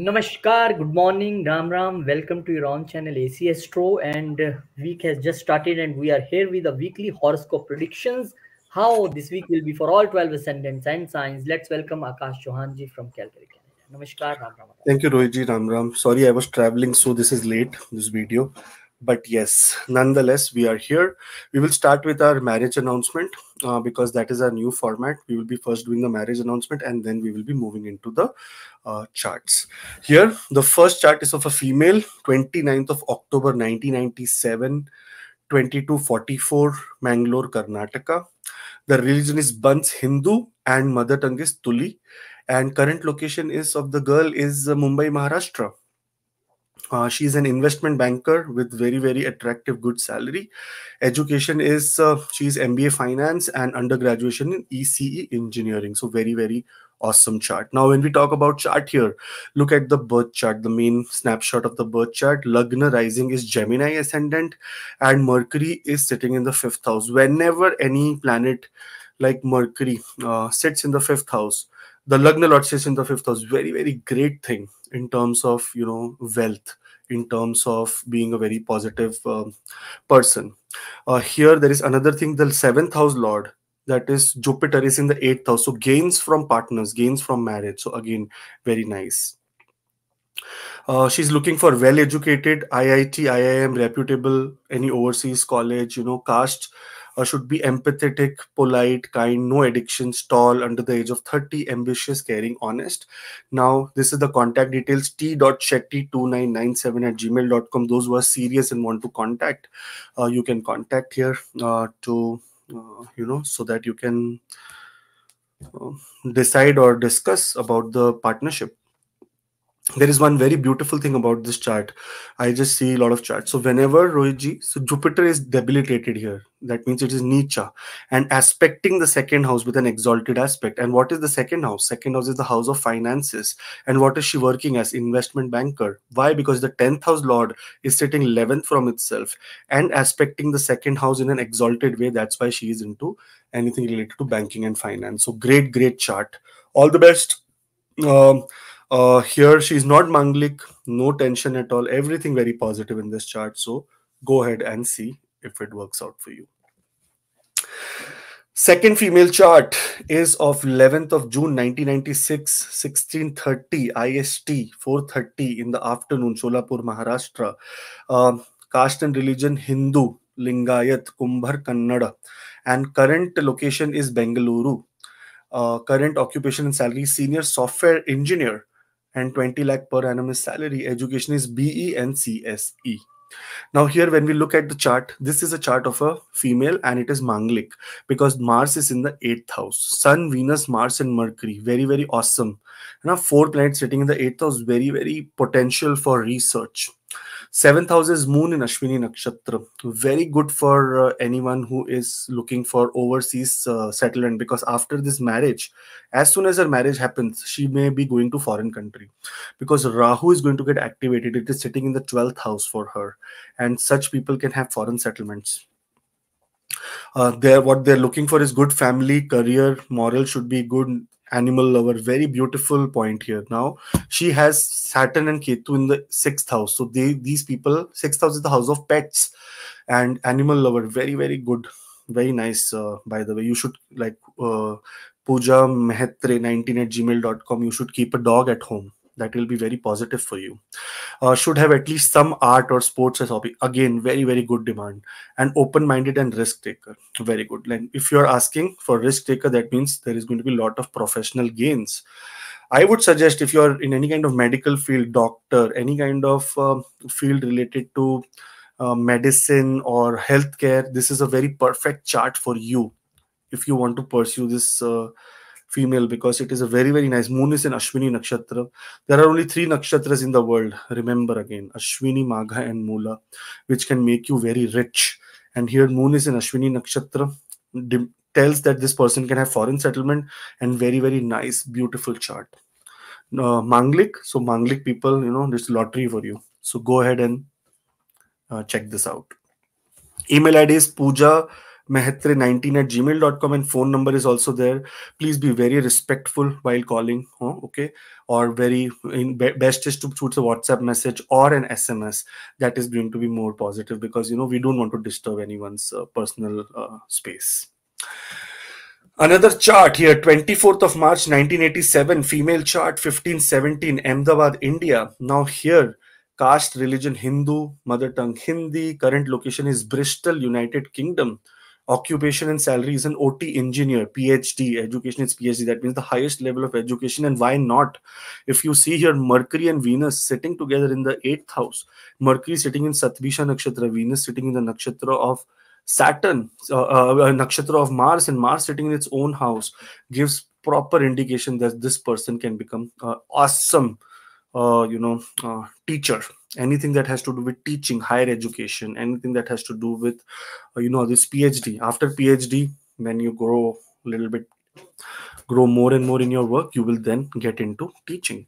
Namaskar, good morning, Ram Ram. Welcome to your own channel AC Astro. And uh, week has just started, and we are here with the weekly horoscope predictions. How this week will be for all 12 ascendants and signs. Let's welcome Akash Chauhanji from Calgary, Canada. Namaskar, Ram Ram. Ram. Thank you, Rohiji Ram Ram. Sorry, I was traveling, so this is late, this video but yes, nonetheless, we are here. We will start with our marriage announcement uh, because that is our new format. We will be first doing the marriage announcement and then we will be moving into the uh, charts. Here, the first chart is of a female, 29th of October 1997, 2244, Mangalore, Karnataka. The religion is Bans Hindu and mother tongue is Tuli. And current location is of the girl is uh, Mumbai, Maharashtra uh, she's an investment banker with very very attractive good salary education is uh, she's mba finance and undergraduate in ece engineering so very very awesome chart now when we talk about chart here look at the birth chart the main snapshot of the birth chart lagna rising is gemini ascendant and mercury is sitting in the fifth house whenever any planet like mercury uh, sits in the fifth house the Lagna Lord says in the fifth house, very, very great thing in terms of, you know, wealth, in terms of being a very positive um, person. Uh, here, there is another thing, the seventh house Lord, that is Jupiter is in the eighth house. So gains from partners, gains from marriage. So again, very nice. Uh, she's looking for well-educated IIT, IIM, reputable, any overseas college, you know, caste uh, should be empathetic, polite, kind, no addictions, tall, under the age of 30, ambitious, caring, honest. Now, this is the contact details t.shetty2997 at gmail.com. Those who are serious and want to contact, uh, you can contact here uh, to, uh, you know, so that you can uh, decide or discuss about the partnership there is one very beautiful thing about this chart. I just see a lot of charts. So whenever Rohit so Jupiter is debilitated here. That means it is Nietzsche and aspecting the second house with an exalted aspect. And what is the second house? Second house is the house of finances. And what is she working as? Investment banker. Why? Because the 10th house lord is sitting 11th from itself and aspecting the second house in an exalted way. That's why she is into anything related to banking and finance. So great, great chart. All the best. Um, uh, here she's not Manglik, no tension at all, everything very positive in this chart. So go ahead and see if it works out for you. Second female chart is of 11th of June 1996, 1630 IST, 4.30 in the afternoon, Solapur, Maharashtra. Uh, caste and religion Hindu, Lingayat, Kumbhar, Kannada. And current location is Bengaluru. Uh, current occupation and salary senior software engineer and 20 lakh per annum is salary. Education is BE and CSE. Now here when we look at the chart, this is a chart of a female and it is Manglik because Mars is in the 8th house. Sun, Venus, Mars and Mercury. Very, very awesome. now four planets sitting in the 8th house. Very, very potential for research. Seventh house is moon in Ashwini Nakshatra. Very good for uh, anyone who is looking for overseas uh, settlement because after this marriage, as soon as her marriage happens, she may be going to foreign country because Rahu is going to get activated. It is sitting in the 12th house for her and such people can have foreign settlements. Uh, they're, what they're looking for is good family, career, moral should be good, animal lover very beautiful point here now she has saturn and ketu in the sixth house so they these people sixth house is the house of pets and animal lover very very good very nice uh, by the way you should like uh, puja mehetre 19 at gmail.com you should keep a dog at home that will be very positive for you uh, should have at least some art or sports as hobby again very very good demand and open-minded and risk taker very good and if you're asking for risk taker that means there is going to be a lot of professional gains i would suggest if you're in any kind of medical field doctor any kind of uh, field related to uh, medicine or healthcare this is a very perfect chart for you if you want to pursue this uh, female because it is a very very nice moon is in ashwini nakshatra there are only three nakshatras in the world remember again ashwini magha and mula which can make you very rich and here moon is in ashwini nakshatra tells that this person can have foreign settlement and very very nice beautiful chart uh, manglik so manglik people you know this lottery for you so go ahead and uh, check this out email id is pooja mehatre19 at gmail.com and phone number is also there please be very respectful while calling huh? okay or very in, best is to shoot a whatsapp message or an sms that is going to be more positive because you know we don't want to disturb anyone's uh, personal uh, space Another chart here, 24th of March 1987, female chart 1517, Ahmedabad, India. Now, here, caste, religion, Hindu, mother tongue, Hindi. Current location is Bristol, United Kingdom occupation and salary is an OT engineer, PhD, education is PhD. That means the highest level of education. And why not? If you see here Mercury and Venus sitting together in the eighth house, Mercury sitting in Satvesha Nakshatra, Venus sitting in the Nakshatra of Saturn, uh, uh, uh, Nakshatra of Mars, and Mars sitting in its own house gives proper indication that this person can become uh, awesome, uh, you know, uh, teacher anything that has to do with teaching higher education anything that has to do with uh, you know this phd after phd when you grow a little bit grow more and more in your work you will then get into teaching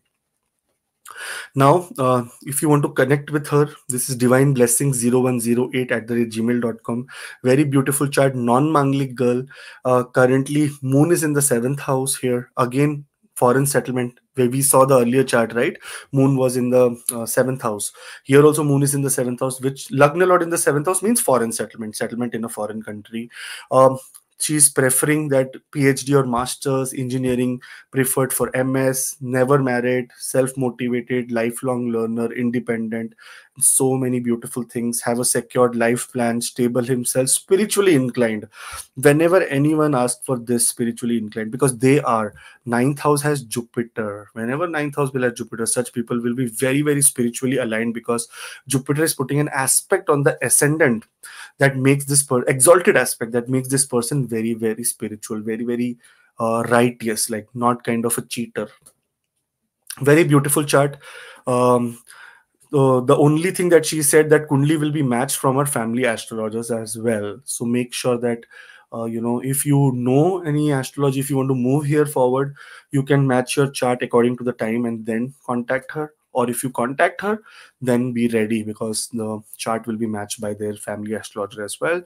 now uh, if you want to connect with her this is divine blessing 0108 at the gmail.com very beautiful chart non-manglic girl uh, currently moon is in the seventh house here again foreign settlement where we saw the earlier chart right moon was in the uh, seventh house here also moon is in the seventh house which lagna lord in the seventh house means foreign settlement settlement in a foreign country um, she's preferring that phd or masters engineering preferred for ms never married self motivated lifelong learner independent so many beautiful things, have a secured life plan, stable himself, spiritually inclined. Whenever anyone asks for this, spiritually inclined, because they are. Ninth house has Jupiter. Whenever ninth house will have Jupiter, such people will be very, very spiritually aligned because Jupiter is putting an aspect on the ascendant that makes this per- exalted aspect that makes this person very, very spiritual, very, very uh, righteous, like not kind of a cheater. Very beautiful chart. Um, uh, the only thing that she said that kundli will be matched from her family astrologers as well so make sure that uh, you know if you know any astrology if you want to move here forward you can match your chart according to the time and then contact her or if you contact her then be ready because the chart will be matched by their family astrologer as well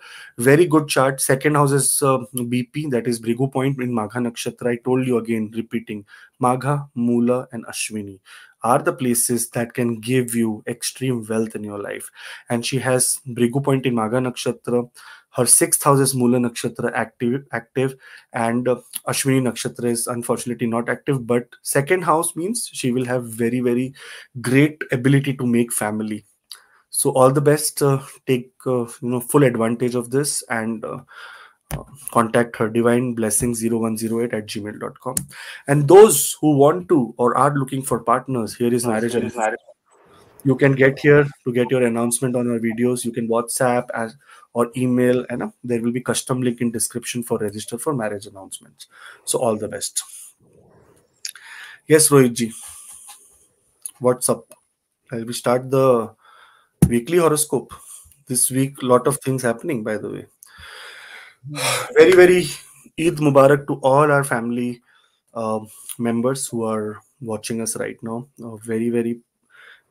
very good chart second house is uh, bp that is brigu point in magha nakshatra i told you again repeating magha mula and ashwini are the places that can give you extreme wealth in your life. And she has Brigu point in Maga Nakshatra, her sixth house is Mula Nakshatra active, active, and uh, Ashwini Nakshatra is unfortunately not active. But second house means she will have very very great ability to make family. So all the best. Uh, take uh, you know full advantage of this and. Uh, contact her divine blessing 0108 at gmail.com and those who want to or are looking for partners here is marriage and you can get here to get your announcement on our videos you can whatsapp as or email and uh, there will be custom link in description for register for marriage announcements so all the best yes rohit what's up i will start the weekly horoscope this week lot of things happening by the way very very Eid Mubarak to all our family uh, members who are watching us right now. Uh, very very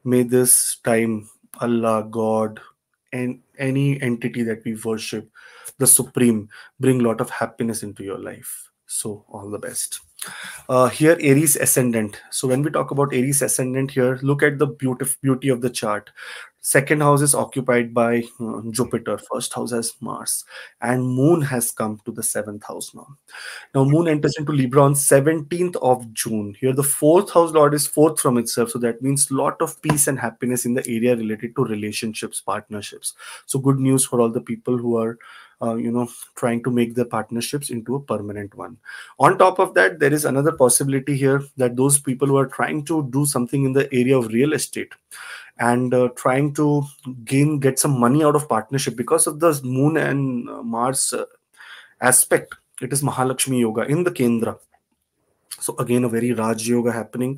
may this time Allah God and any entity that we worship the supreme bring lot of happiness into your life so all the best uh, here aries ascendant so when we talk about aries ascendant here look at the beauty beauty of the chart second house is occupied by uh, jupiter first house has mars and moon has come to the seventh house now now moon enters into libra on 17th of june here the fourth house lord is fourth from itself so that means lot of peace and happiness in the area related to relationships partnerships so good news for all the people who are uh, you know trying to make the partnerships into a permanent one on top of that there is another possibility here that those people who are trying to do something in the area of real estate and uh, trying to gain get some money out of partnership because of the moon and uh, mars uh, aspect it is mahalakshmi yoga in the kendra so again a very raj yoga happening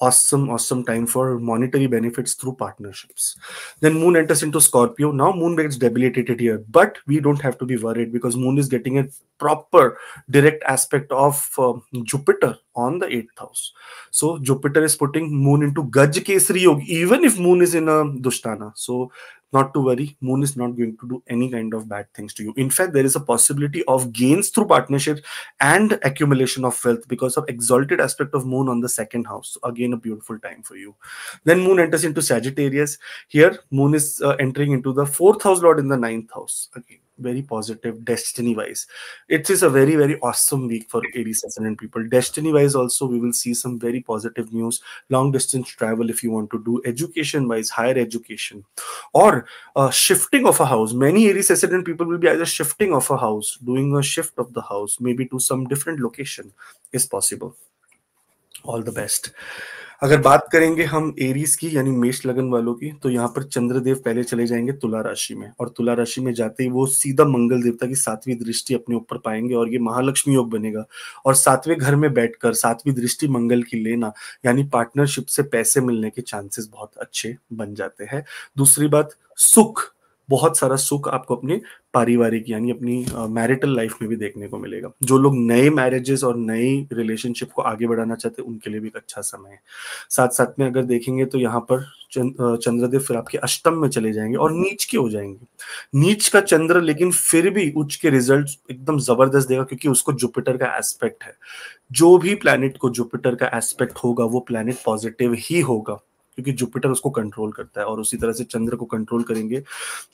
awesome, awesome time for monetary benefits through partnerships. Then Moon enters into Scorpio. Now Moon gets debilitated here, but we don't have to be worried because Moon is getting a proper direct aspect of um, Jupiter on the eighth house. So Jupiter is putting Moon into Gaj Kesari Yoga, even if Moon is in a Dushtana. So not to worry, Moon is not going to do any kind of bad things to you. In fact, there is a possibility of gains through partnerships and accumulation of wealth because of exalted aspect of Moon on the second house. So again, a beautiful time for you. Then Moon enters into Sagittarius. Here, Moon is uh, entering into the fourth house lord in the ninth house again very positive destiny wise it is a very very awesome week for aries ascendant people destiny wise also we will see some very positive news long distance travel if you want to do education wise higher education or uh, shifting of a house many aries ascendant people will be either shifting of a house doing a shift of the house maybe to some different location is possible all the best अगर बात करेंगे हम Aries की यानी मेष लगन वालों की तो यहाँ पर चंद्रदेव पहले चले जाएंगे तुला राशि में और तुला राशि में जाते ही वो सीधा मंगल देवता की सातवीं दृष्टि अपने ऊपर पाएंगे और ये महालक्ष्मी योग बनेगा और सातवें घर में बैठकर सातवीं दृष्टि मंगल की लेना यानी पार्टनरशिप से पैसे मिलने के चांसेस बहुत अच्छे बन जाते हैं दूसरी बात सुख बहुत सारा सुख आपको अपने पारिवारिक यानी अपनी मैरिटल लाइफ में भी देखने को मिलेगा जो लोग नए मैरिजेस और नई रिलेशनशिप को आगे बढ़ाना चाहते हैं उनके लिए भी एक अच्छा समय है साथ साथ में अगर देखेंगे तो यहाँ पर चंद्रदेव फिर आपके अष्टम में चले जाएंगे और नीच के हो जाएंगे नीच का चंद्र लेकिन फिर भी उच्च के रिजल्ट एकदम जबरदस्त देगा क्योंकि उसको जुपिटर का एस्पेक्ट है जो भी प्लैनेट को जुपिटर का एस्पेक्ट होगा वो प्लैनेट पॉजिटिव ही होगा क्योंकि जुपिटर उसको कंट्रोल करता है और उसी तरह से चंद्र को कंट्रोल करेंगे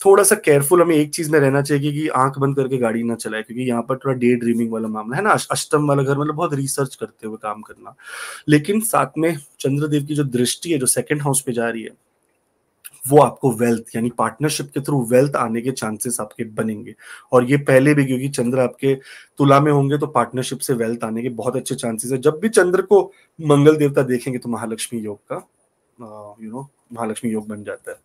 थोड़ा सा केयरफुल हमें एक चीज में रहना चाहिए कि आंख बंद करके गाड़ी ना चलाए क्योंकि यहाँ पर थोड़ा डे ड्रीमिंग वाला मामला है ना अष्टम वाला घर मतलब बहुत रिसर्च करते हुए काम करना लेकिन साथ में चंद्रदेव की जो दृष्टि है जो सेकेंड हाउस पे जा रही है वो आपको वेल्थ यानी पार्टनरशिप के थ्रू वेल्थ आने के चांसेस आपके बनेंगे और ये पहले भी क्योंकि चंद्र आपके तुला में होंगे तो पार्टनरशिप से वेल्थ आने के बहुत अच्छे चांसेस है जब भी चंद्र को मंगल देवता देखेंगे तो महालक्ष्मी योग का uh, you know महालक्ष्मी योग बन जाता है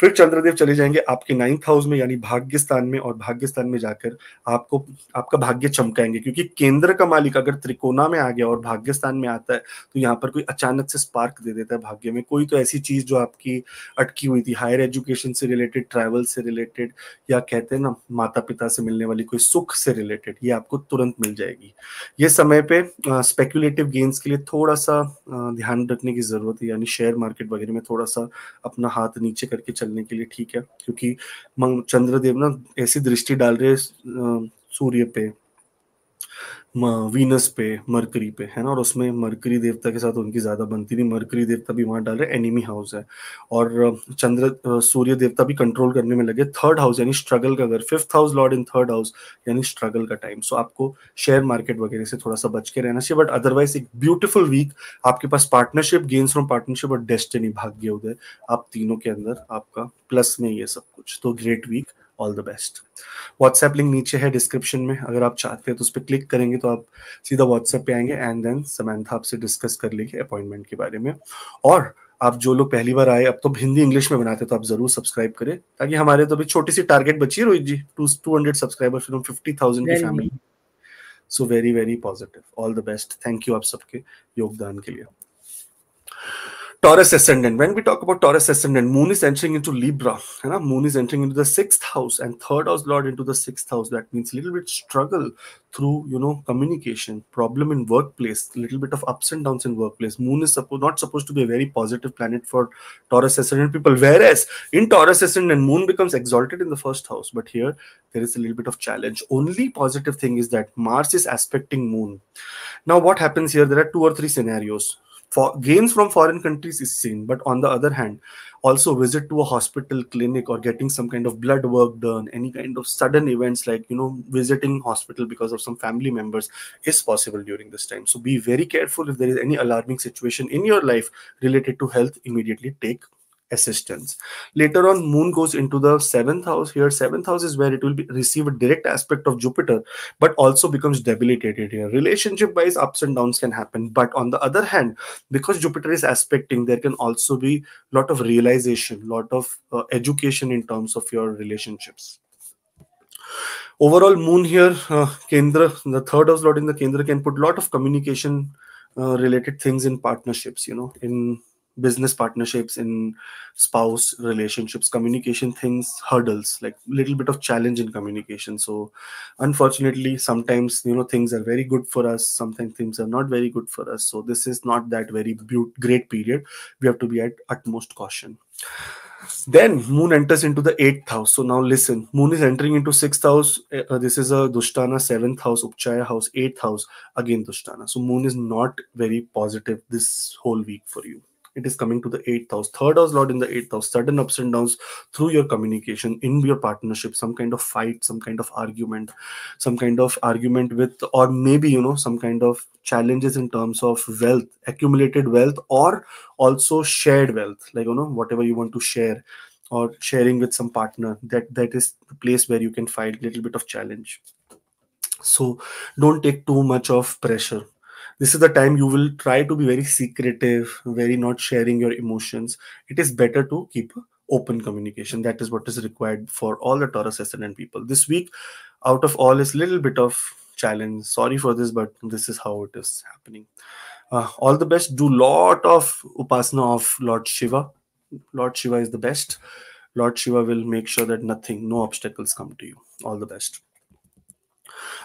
फिर चंद्रदेव चले जाएंगे आपके नाइन्थ हाउस में यानी भाग्यस्थान में और भाग्यस्थान में जाकर आपको आपका भाग्य चमकाएंगे क्योंकि केंद्र का मालिक अगर त्रिकोणा में आ गया और भाग्यस्थान में आता है तो यहाँ पर कोई अचानक से स्पार्क दे देता है भाग्य में कोई तो ऐसी चीज जो आपकी अटकी हुई थी हायर एजुकेशन से रिलेटेड ट्रैवल से रिलेटेड या कहते हैं ना माता पिता से मिलने वाली कोई सुख से रिलेटेड ये आपको तुरंत मिल जाएगी ये समय पे स्पेकुलेटिव गेंस के लिए थोड़ा सा ध्यान रखने की जरूरत है यानी शेयर मार्केट वगैरह में थोड़ा सा अपना हाथ नीचे करके चलने के लिए ठीक है क्योंकि चंद्रदेव ना ऐसी दृष्टि डाल रहे सूर्य पे वीनस पे मरकरी पे है ना और उसमें मरकरी देवता के साथ उनकी ज्यादा बनती थी मरकरी देवता भी वहां डाले एनिमी हाउस है और चंद्र सूर्य देवता भी कंट्रोल करने में लगे थर्ड हाउस यानी स्ट्रगल का अगर fifth house lord in third house यानी स्ट्रगल का टाइम सो आपको शेयर मार्केट वगैरह से थोड़ा सा बच के रहना चाहिए बट अदरवाइज एक ब्यूटिफुल वीक आपके पास पार्टनरशिप गेन्स फ्रॉम पार्टनरशिप और डेस्टिनी भाग्य उदय आप तीनों के अंदर आपका प्लस में ये सब कुछ तो great week all the best WhatsApp link नीचे है डिस्क्रिप्शन में अगर आप चाहते हैं तो उस पर क्लिक करेंगे तो आप सीधा व्हाट्सएप पे आएंगे एंड देन समैंथा आपसे डिस्कस कर लेंगे अपॉइंटमेंट के बारे में और आप जो लोग पहली बार आए अब तो हिंदी इंग्लिश में बनाते तो आप जरूर सब्सक्राइब करें ताकि हमारे तो अभी छोटी सी टारगेट बची है Rohit ji two two hundred subscriber फिर हम फिफ्टी थाउजेंड की family so very very positive all the best thank you आप सबके योगदान के लिए Taurus ascendant. When we talk about Taurus ascendant, Moon is entering into Libra. You know? Moon is entering into the sixth house and third house lord into the sixth house. That means a little bit struggle through you know communication, problem in workplace, little bit of ups and downs in workplace. Moon is suppo- not supposed to be a very positive planet for Taurus ascendant people. Whereas in Taurus ascendant, Moon becomes exalted in the first house, but here there is a little bit of challenge. Only positive thing is that Mars is aspecting Moon. Now, what happens here? There are two or three scenarios for gains from foreign countries is seen but on the other hand also visit to a hospital clinic or getting some kind of blood work done any kind of sudden events like you know visiting hospital because of some family members is possible during this time so be very careful if there is any alarming situation in your life related to health immediately take assistance. Later on, Moon goes into the seventh house. Here, seventh house is where it will be, receive a direct aspect of Jupiter, but also becomes debilitated here. Relationship wise, ups and downs can happen. But on the other hand, because Jupiter is aspecting, there can also be a lot of realization, lot of uh, education in terms of your relationships overall moon here uh, kendra the third house lot in the kendra can put a lot of communication uh, related things in partnerships you know in business partnerships in spouse relationships communication things hurdles like little bit of challenge in communication so unfortunately sometimes you know things are very good for us sometimes things are not very good for us so this is not that very be- great period we have to be at utmost caution then moon enters into the eighth house so now listen moon is entering into sixth house eh, uh, this is a dushtana seventh house upchaya house eighth house again dushtana so moon is not very positive this whole week for you it is coming to the eighth house. Third house lord in the eighth house, sudden ups and downs through your communication, in your partnership, some kind of fight, some kind of argument, some kind of argument with, or maybe, you know, some kind of challenges in terms of wealth, accumulated wealth, or also shared wealth, like, you know, whatever you want to share or sharing with some partner that that is the place where you can find little bit of challenge so don't take too much of pressure this is the time you will try to be very secretive very not sharing your emotions it is better to keep open communication that is what is required for all the taurus ascendant people this week out of all is little bit of challenge sorry for this but this is how it is happening uh, all the best do lot of upasana of lord shiva lord shiva is the best lord shiva will make sure that nothing no obstacles come to you all the best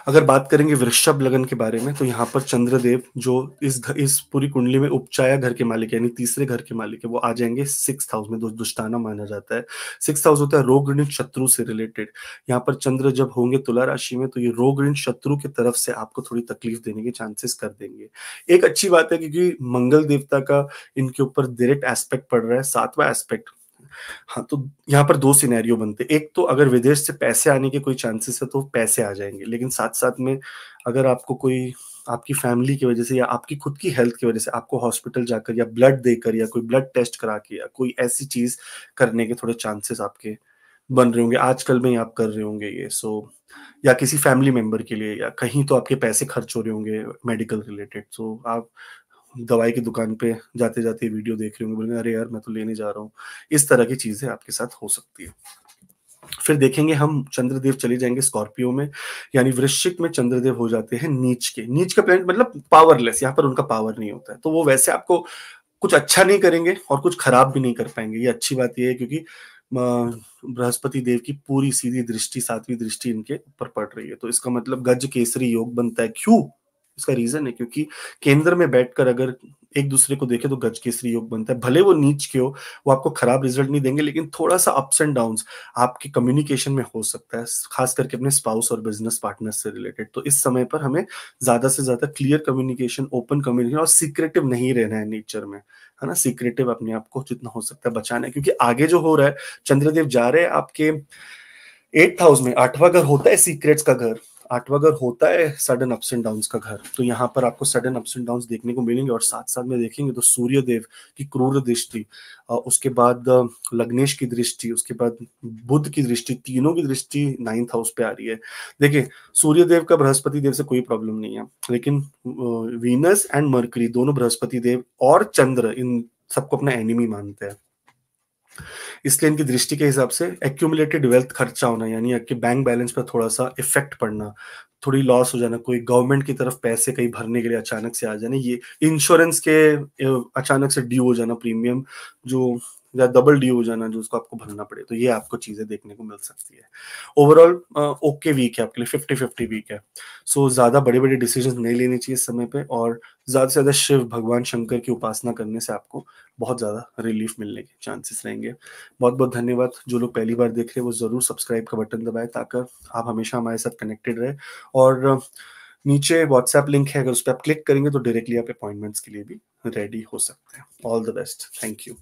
अगर बात करेंगे वृषभ लगन के बारे में तो यहाँ पर चंद्रदेव जो इस इस पूरी कुंडली में उपचाया घर के मालिक यानी तीसरे घर के मालिक है वो आ जाएंगे सिक्स हाउस में दुष्टाना माना जाता है सिक्स हाउस होता है रोगऋण शत्रु से रिलेटेड यहाँ पर चंद्र जब होंगे तुला राशि में तो ये रोगऋण शत्रु की तरफ से आपको थोड़ी तकलीफ देने के चांसेस कर देंगे एक अच्छी बात है क्योंकि मंगल देवता का इनके ऊपर डायरेक्ट एस्पेक्ट पड़ रहा है सातवा एस्पेक्ट हाँ तो यहाँ पर दो सिनेरियो बनते एक तो अगर विदेश से पैसे आने के कोई चांसेस है तो पैसे आ जाएंगे लेकिन साथ साथ में अगर आपको कोई आपकी फैमिली की वजह से या आपकी खुद की हेल्थ की वजह से आपको हॉस्पिटल जाकर या ब्लड देकर या कोई ब्लड टेस्ट करा के या कोई ऐसी चीज करने के थोड़े चांसेस आपके बन रहे होंगे आजकल में आप कर रहे होंगे ये सो या किसी फैमिली मेंबर के लिए या कहीं तो आपके पैसे खर्च हो रहे होंगे मेडिकल रिलेटेड सो आप दवाई की दुकान पे जाते जाते वीडियो देख रहे होंगे बोलेंगे अरे यार मैं तो लेने जा रहा हूँ इस तरह की चीजें आपके साथ हो सकती है फिर देखेंगे हम चंद्रदेव चले जाएंगे स्कॉर्पियो में यानी वृश्चिक में चंद्रदेव हो जाते हैं नीच के नीच का प्लेनेट मतलब पावरलेस यहाँ पर उनका पावर नहीं होता है तो वो वैसे आपको कुछ अच्छा नहीं करेंगे और कुछ खराब भी नहीं कर पाएंगे ये अच्छी बात यह है क्योंकि बृहस्पति देव की पूरी सीधी दृष्टि सातवीं दृष्टि इनके ऊपर पड़ रही है तो इसका मतलब गज केसरी योग बनता है क्यों इसका रीजन है क्योंकि केंद्र में बैठकर अगर एक दूसरे को देखे तो गज केसरी योग बनता है भले वो नीच के हो वो आपको खराब रिजल्ट नहीं देंगे लेकिन थोड़ा सा अप्स एंड डाउन आपके कम्युनिकेशन में हो सकता है खास करके अपने स्पाउस और बिजनेस पार्टनर से रिलेटेड तो इस समय पर हमें ज्यादा से ज्यादा क्लियर कम्युनिकेशन ओपन कम्युनिकेशन और सीक्रेटिव नहीं रहना है नेचर में है ना सीक्रेटिव अपने आप को जितना हो सकता है बचाना है क्योंकि आगे जो हो रहा है चंद्रदेव जा रहे हैं आपके एट्थ हाउस में आठवां घर होता है सीक्रेट्स का घर आठवा होता है सडन अप्स एंड डाउन का घर तो यहाँ पर आपको सडन अप्स एंड डाउन देखने को मिलेंगे और साथ साथ में देखेंगे तो सूर्य देव की क्रूर दृष्टि उसके बाद लग्नेश की दृष्टि उसके बाद बुद्ध की दृष्टि तीनों की दृष्टि नाइन्थ हाउस पे आ रही है देखिए सूर्य देव का बृहस्पति देव से कोई प्रॉब्लम नहीं है लेकिन वीनस एंड मर्करी दोनों बृहस्पति देव और चंद्र इन सबको अपना एनिमी मानते हैं इसलिए इनकी दृष्टि के हिसाब से एक्यूमुलेटेड वेल्थ खर्चा होना यानी आपके बैंक बैलेंस पर थोड़ा सा इफेक्ट पड़ना थोड़ी लॉस हो जाना कोई गवर्नमेंट की तरफ पैसे कहीं भरने के लिए अचानक से आ जाना ये इंश्योरेंस के अचानक से ड्यू हो जाना प्रीमियम जो या डबल ड्यू हो जाना जो उसको आपको भरना पड़े तो ये आपको चीजें देखने को मिल सकती है ओवरऑल ओके वीक है आपके लिए फिफ्टी फिफ्टी वीक है सो so, ज्यादा बड़े बड़े डिसीजन नहीं लेने चाहिए इस समय पे और ज्यादा से ज्यादा शिव भगवान शंकर की उपासना करने से आपको बहुत ज़्यादा रिलीफ मिलने के चांसेस रहेंगे बहुत बहुत धन्यवाद जो लोग पहली बार देख रहे हैं वो ज़रूर सब्सक्राइब का बटन दबाए ताकि आप हमेशा हमारे साथ कनेक्टेड रहे और नीचे व्हाट्सएप लिंक है अगर उस पर आप क्लिक करेंगे तो डायरेक्टली आप अपॉइंटमेंट्स के लिए भी रेडी हो सकते हैं all the best thank you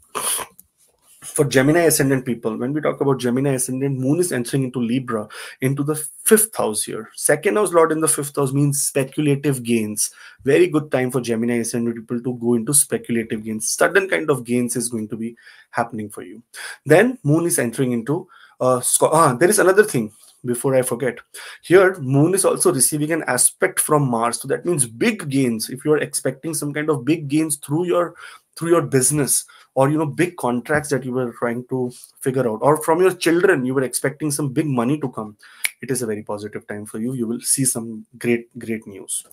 for Gemini ascendant people, when we talk about Gemini ascendant, moon is entering into Libra into the fifth house here. Second house lord in the fifth house means speculative gains. Very good time for Gemini ascendant people to go into speculative gains. Sudden kind of gains is going to be happening for you. Then moon is entering into uh, ah, there is another thing before I forget. Here, Moon is also receiving an aspect from Mars. So that means big gains. If you are expecting some kind of big gains through your through your business, or you know big contracts that you were trying to figure out or from your children you were expecting some big money to come it is a very positive time for you you will see some great great news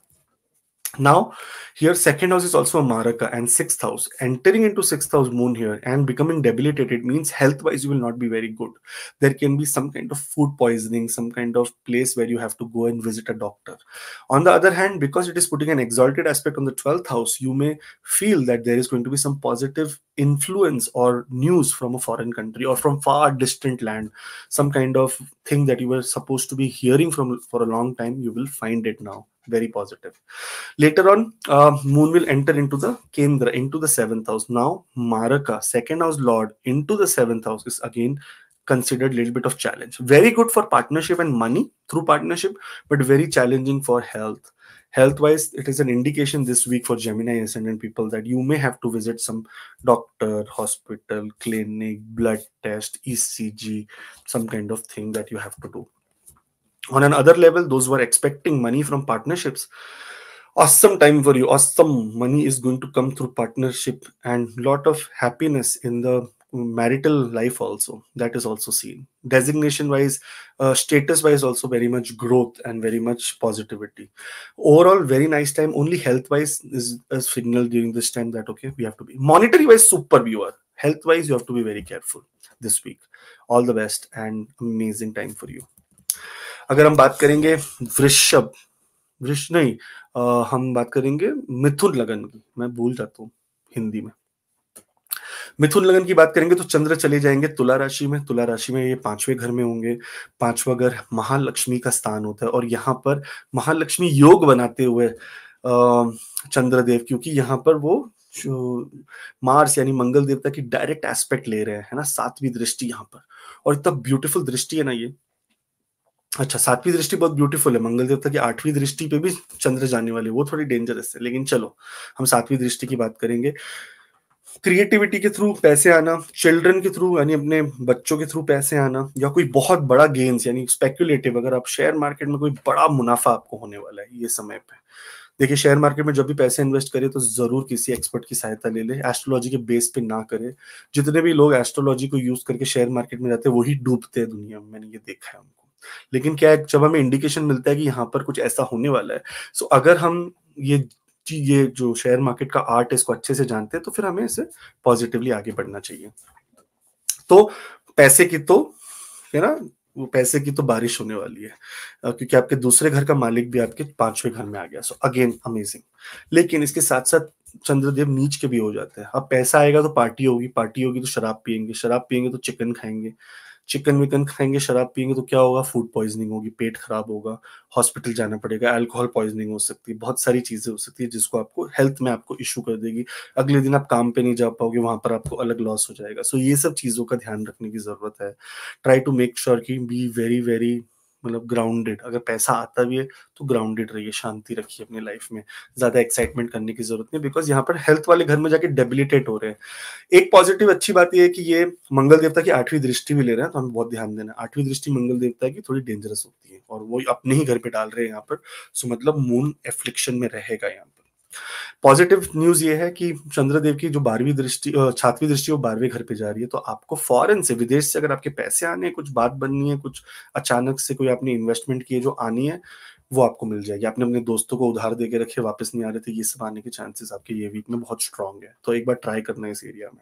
now, here second house is also a maraka and sixth house. Entering into sixth house moon here and becoming debilitated means health-wise you will not be very good. There can be some kind of food poisoning, some kind of place where you have to go and visit a doctor. On the other hand, because it is putting an exalted aspect on the 12th house, you may feel that there is going to be some positive influence or news from a foreign country or from far distant land. Some kind of thing that you were supposed to be hearing from for a long time, you will find it now very positive later on uh, moon will enter into the kendra into the seventh house now maraka second house lord into the seventh house is again considered little bit of challenge very good for partnership and money through partnership but very challenging for health health wise it is an indication this week for gemini ascendant people that you may have to visit some doctor hospital clinic blood test ecg some kind of thing that you have to do on another level those who are expecting money from partnerships awesome time for you awesome money is going to come through partnership and lot of happiness in the marital life also that is also seen designation wise uh, status wise also very much growth and very much positivity overall very nice time only health wise is a signal during this time that okay we have to be monetary wise super viewer health wise you have to be very careful this week all the best and amazing time for you अगर हम बात करेंगे वृषभ वृष नहीं आ, हम बात करेंगे मिथुन लगन की मैं भूल जाता हूँ हिंदी में मिथुन लगन की बात करेंगे तो चंद्र चले जाएंगे तुला राशि में तुला राशि में ये पांचवें घर में होंगे पांचवा घर महालक्ष्मी का स्थान होता है और यहाँ पर महालक्ष्मी योग बनाते हुए चंद्रदेव क्योंकि यहाँ पर वो मार्स यानी मंगल देवता की डायरेक्ट एस्पेक्ट ले रहे हैं है ना सातवीं दृष्टि यहाँ पर और इतना ब्यूटीफुल दृष्टि है ना ये अच्छा सातवीं दृष्टि बहुत ब्यूटीफुल है मंगल देवता की आठवीं दृष्टि पे भी चंद्र जाने वाले वो थोड़ी डेंजरस है लेकिन चलो हम सातवीं दृष्टि की बात करेंगे क्रिएटिविटी के थ्रू पैसे आना चिल्ड्रन के थ्रू यानी अपने बच्चों के थ्रू पैसे आना या कोई बहुत बड़ा गेन्स यानी स्पेक्युलेटिव अगर आप शेयर मार्केट में कोई बड़ा मुनाफा आपको होने वाला है ये समय पे देखिए शेयर मार्केट में जब भी पैसे इन्वेस्ट करें तो जरूर किसी एक्सपर्ट की सहायता ले ले एस्ट्रोलॉजी के बेस पे ना करें जितने भी लोग एस्ट्रोलॉजी को यूज करके शेयर मार्केट में जाते हैं वही डूबते हैं दुनिया में मैंने ये देखा है उनको लेकिन क्या है जब हमें इंडिकेशन मिलता है कि यहाँ पर कुछ ऐसा होने वाला है सो तो so, अगर हम ये ये जो शेयर मार्केट का आर्ट है इसको अच्छे से जानते हैं तो फिर हमें इसे पॉजिटिवली आगे बढ़ना चाहिए तो पैसे की तो है ना वो पैसे की तो बारिश होने वाली है क्योंकि आपके दूसरे घर का मालिक भी आपके पांचवें घर में आ गया सो अगेन अमेजिंग लेकिन इसके साथ साथ चंद्रदेव नीच के भी हो जाते हैं अब पैसा आएगा तो पार्टी होगी पार्टी होगी तो शराब पियेंगे शराब पियेंगे तो चिकन खाएंगे चिकन विकन खाएंगे शराब पियेंगे तो क्या होगा फूड पॉइजनिंग होगी पेट खराब होगा हॉस्पिटल जाना पड़ेगा अल्कोहल पॉइजनिंग हो सकती है बहुत सारी चीजें हो सकती है जिसको आपको हेल्थ में आपको इशू कर देगी अगले दिन आप काम पे नहीं जा पाओगे वहां पर आपको अलग लॉस हो जाएगा सो so, ये सब चीजों का ध्यान रखने की जरूरत है ट्राई टू मेक श्योर की बी वेरी वेरी मतलब ग्राउंडेड अगर पैसा आता भी है तो ग्राउंडेड रहिए शांति रखिए अपनी लाइफ में ज्यादा एक्साइटमेंट करने की जरूरत नहीं बिकॉज यहाँ पर हेल्थ वाले घर में जाके डेबिलिटेट हो रहे हैं एक पॉजिटिव अच्छी बात यह है कि ये मंगल देवता की आठवीं दृष्टि भी ले रहे हैं तो हमें बहुत ध्यान देना आठवीं दृष्टि मंगल देवता की थोड़ी डेंजरस होती है और वो अपने ही घर पे डाल रहे हैं यहाँ पर सो मतलब मून एफ्लिक्शन में रहेगा यहाँ पर पॉजिटिव न्यूज ये है कि चंद्रदेव की जो बारहवीं दृष्टि छात्रवी दृष्टि वो बारहवीं घर पे जा रही है तो आपको फॉरेन से विदेश से अगर आपके पैसे आने कुछ बात बननी है कुछ अचानक से कोई आपने इन्वेस्टमेंट की है जो आनी है वो आपको मिल जाएगी आपने अपने दोस्तों को उधार दे के रखे वापस नहीं आ रहे थे ये सब आने के चांसेस आपके ये वीक में बहुत स्ट्रांग है तो एक बार ट्राई करना है इस एरिया में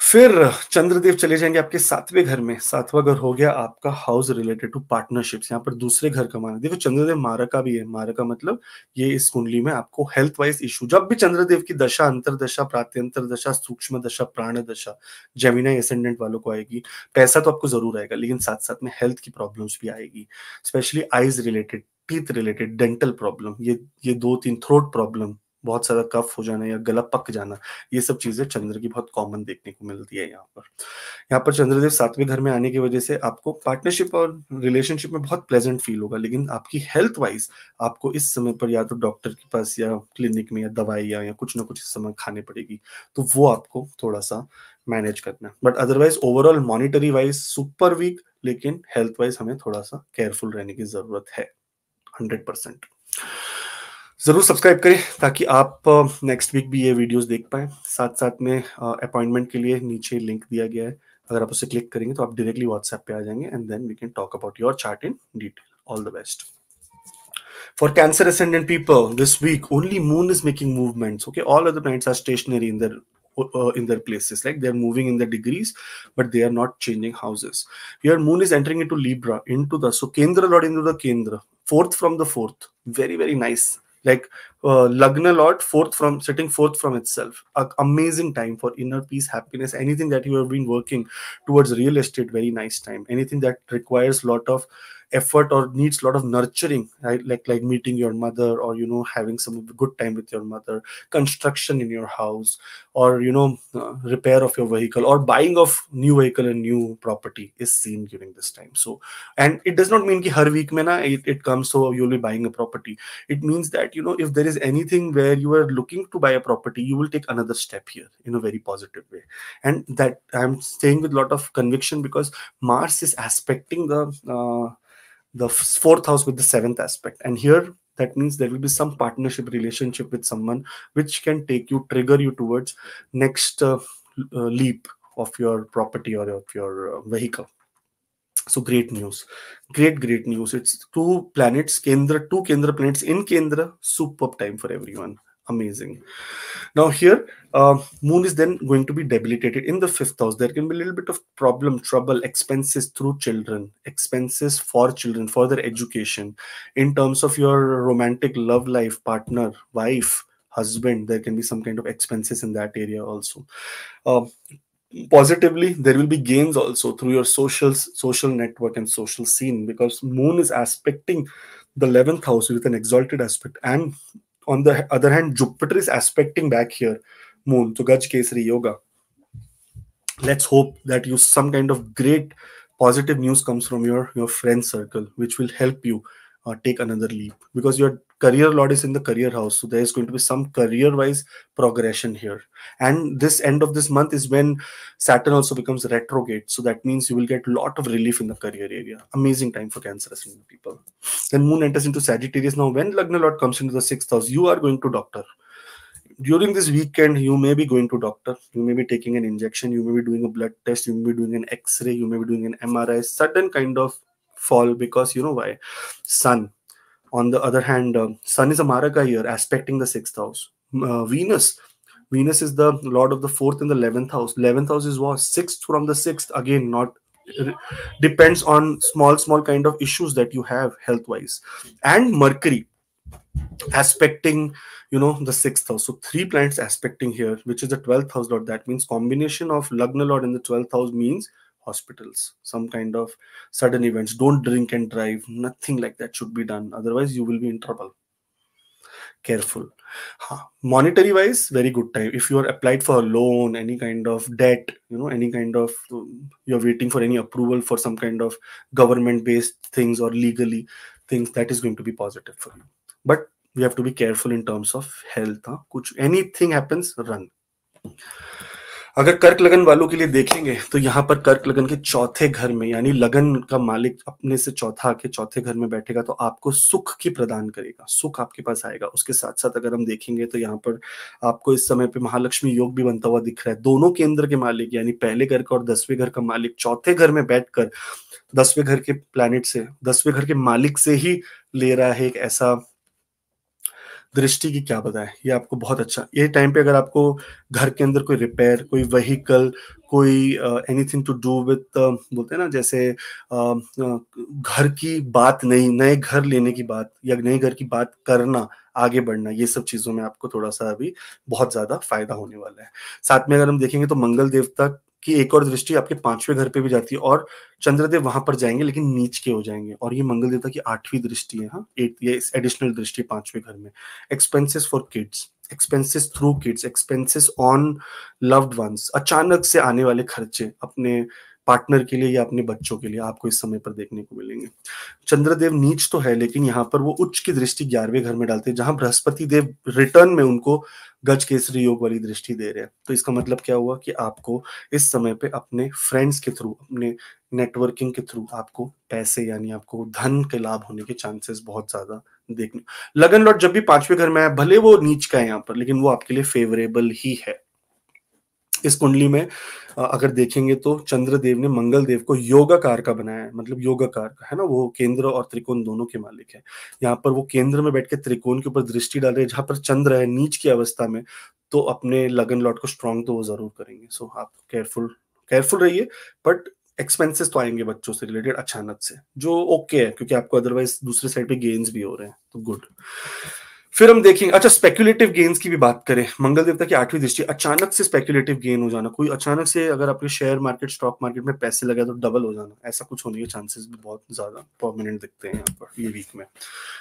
फिर चंद्रदेव चले जाएंगे आपके सातवें घर में सातवां घर हो गया आपका हाउस रिलेटेड टू पार्टनरशिप यहाँ पर दूसरे घर का माना देखो चंद्रदेव मारका भी है मारका मतलब ये इस कुंडली में आपको हेल्थ वाइज इशू जब भी चंद्रदेव की दशा अंतरदशा प्रात्यंतर दशा सूक्ष्म दशा प्राण दशा जेमिना एसेंडेंट वालों को आएगी पैसा तो आपको जरूर आएगा लेकिन साथ साथ में हेल्थ की प्रॉब्लम भी आएगी specially eyes related teeth related dental problem ये ये दो तीन थ्रोट प्रॉब्लम बहुत सारा कफ हो जाना या गला पक जाना ये सब चीजें चंद्र की बहुत कॉमन देखने को मिलती है यहाँ पर यहाँ पर चंद्रदेव सातवें घर में आने की वजह से आपको पार्टनरशिप और रिलेशनशिप में बहुत प्लेजेंट फील होगा लेकिन आपकी हेल्थ वाइज आपको इस समय पर या तो डॉक्टर के पास या क्लिनिक में या दवाई या, कुछ ना कुछ समय खाने पड़ेगी तो वो आपको थोड़ा सा मैनेज करना but otherwise overall monetary wise super week लेकिन हेल्थ वाइज हमें थोड़ा सा केयरफुल रहने की जरूरत है हंड्रेड परसेंट ज़रूर सब्सक्राइब करें ताकि आप नेक्स्ट वीक भी ये वीडियोस देख पाएँ साथ साथ में अपॉइंटमेंट के लिए नीचे लिंक दिया गया है अगर आप उसे क्लिक करेंगे तो आप डायरेक्टली व्हाट्सएप पे आ जाएंगे and then we can talk about your chart in detail all the best For Cancer ascendant people, this week only Moon is making movements. Okay, all other planets are stationary in their uh, in their places, like they're moving in the degrees, but they are not changing houses. Here, Moon is entering into Libra, into the so Kendra Lord into the Kendra, fourth from the fourth. Very very nice. like uh, Lagna Lord, fourth from setting forth from itself. amazing time for inner peace, happiness, anything that you have been working towards real estate. Very nice time. Anything that requires lot of effort or needs a lot of nurturing right like like meeting your mother or you know having some good time with your mother construction in your house or you know uh, repair of your vehicle or buying of new vehicle and new property is seen during this time so and it does not mean ki har week mein na, it, it comes so you'll be buying a property it means that you know if there is anything where you are looking to buy a property you will take another step here in a very positive way and that i'm saying with a lot of conviction because mars is aspecting the uh, the fourth house with the seventh aspect and here that means there will be some partnership relationship with someone which can take you trigger you towards next uh, uh, leap of your property or of your uh, vehicle so great news great great news it's two planets kendra two kendra planets in kendra superb time for everyone amazing now here uh, moon is then going to be debilitated in the fifth house there can be a little bit of problem trouble expenses through children expenses for children for their education in terms of your romantic love life partner wife husband there can be some kind of expenses in that area also uh, positively there will be gains also through your social social network and social scene because moon is aspecting the 11th house with an exalted aspect and on the other hand, Jupiter is aspecting back here, Moon, so Gaj Kesari Yoga. Let's hope that you some kind of great positive news comes from your your friend circle, which will help you uh, take another leap because you're career lord is in the career house so there is going to be some career wise progression here and this end of this month is when saturn also becomes retrograde so that means you will get lot of relief in the career area amazing time for cancer people then moon enters into sagittarius now when lagna lord comes into the sixth house you are going to doctor during this weekend you may be going to doctor you may be taking an injection you may be doing a blood test you may be doing an x-ray you may be doing an mri sudden kind of fall because you know why sun on the other hand, um, Sun is a Maraka here, aspecting the sixth house. Uh, Venus, Venus is the lord of the fourth and the eleventh house. Eleventh house is what sixth from the sixth again, not depends on small small kind of issues that you have health wise and mercury aspecting you know the sixth house so three planets aspecting here which is the 12th house lord that means combination of lagna lord in the 12th house means hospitals some kind of sudden events don't drink and drive nothing like that should be done otherwise you will be in trouble careful huh. monetary wise very good time if you are applied for a loan any kind of debt you know any kind of you're waiting for any approval for some kind of government based things or legally things that is going to be positive for you but we have to be careful in terms of health huh? anything happens run अगर कर्क लगन वालों के लिए देखेंगे तो यहाँ पर कर्क लगन के चौथे घर में यानी लगन का मालिक अपने से चौथा के चौथे घर में बैठेगा तो आपको सुख की प्रदान करेगा सुख आपके पास आएगा उसके साथ साथ अगर हम देखेंगे तो यहाँ पर आपको इस समय पे महालक्ष्मी योग भी बनता हुआ दिख रहा है दोनों केंद्र के मालिक यानी पहले घर का और दसवें घर का मालिक चौथे घर में बैठकर दसवें घर के प्लानिट से दसवें घर के मालिक से ही ले रहा है एक ऐसा दृष्टि की क्या बताए ये आपको बहुत अच्छा ये टाइम पे अगर आपको घर के अंदर कोई रिपेयर कोई वहीकल कोई एनीथिंग टू डू विथ बोलते हैं ना जैसे uh, uh, घर की बात नहीं नए घर लेने की बात या नए घर की बात करना आगे बढ़ना ये सब चीजों में आपको थोड़ा सा अभी बहुत ज्यादा फायदा होने वाला है साथ में अगर हम देखेंगे तो मंगल देवता कि एक और दृष्टि आपके पांचवें घर पे भी जाती है और चंद्रदेव वहां पर जाएंगे लेकिन नीच के हो जाएंगे और ये मंगल देवता की आठवीं दृष्टि है हाँ ये एडिशनल दृष्टि पांचवें घर में expenses for kids expenses through kids expenses on loved ones अचानक से आने वाले खर्चे अपने पार्टनर के लिए या अपने बच्चों के लिए आपको इस समय पर देखने को मिलेंगे चंद्रदेव नीच तो है लेकिन यहाँ पर वो उच्च की दृष्टि ग्यारहवें घर में डालते हैं जहां बृहस्पति देव रिटर्न में उनको गज केसरी योग वाली दृष्टि दे रहे हैं तो इसका मतलब क्या हुआ कि आपको इस समय पे अपने फ्रेंड्स के थ्रू अपने नेटवर्किंग के थ्रू आपको पैसे यानी आपको धन के लाभ होने के चांसेस बहुत ज्यादा देखने लगन लॉट जब भी पांचवें घर में आए भले वो नीच का है यहाँ पर लेकिन वो आपके लिए फेवरेबल ही है इस कुंडली में अगर देखेंगे तो चंद्रदेव ने मंगल देव को योगाकार का बनाया है मतलब योगाकार का है ना वो केंद्र और त्रिकोण दोनों के मालिक है यहाँ पर वो केंद्र में बैठ के त्रिकोण के ऊपर दृष्टि डाल रहे हैं जहां पर चंद्र है नीच की अवस्था में तो अपने लगन लॉट को स्ट्रांग तो वो जरूर करेंगे सो आप केयरफुल केयरफुल रहिए बट एक्सपेंसेस तो आएंगे बच्चों से रिलेटेड अचानक से जो ओके okay है क्योंकि आपको अदरवाइज दूसरे साइड पे गेन्स भी हो रहे हैं तो गुड फिर हम देखेंगे अच्छा स्पेकुलेटिव गेन्स की भी बात करें मंगल देवता की आठवीं दृष्टि अचानक से स्पेकुलेटिव गेन हो जाना कोई अचानक से अगर आपके शेयर मार्केट स्टॉक मार्केट में पैसे लगे तो डबल हो जाना ऐसा कुछ होने के चांसेस भी बहुत ज्यादा प्रोमिनेंट दिखते हैं यहाँ पर ये वीक में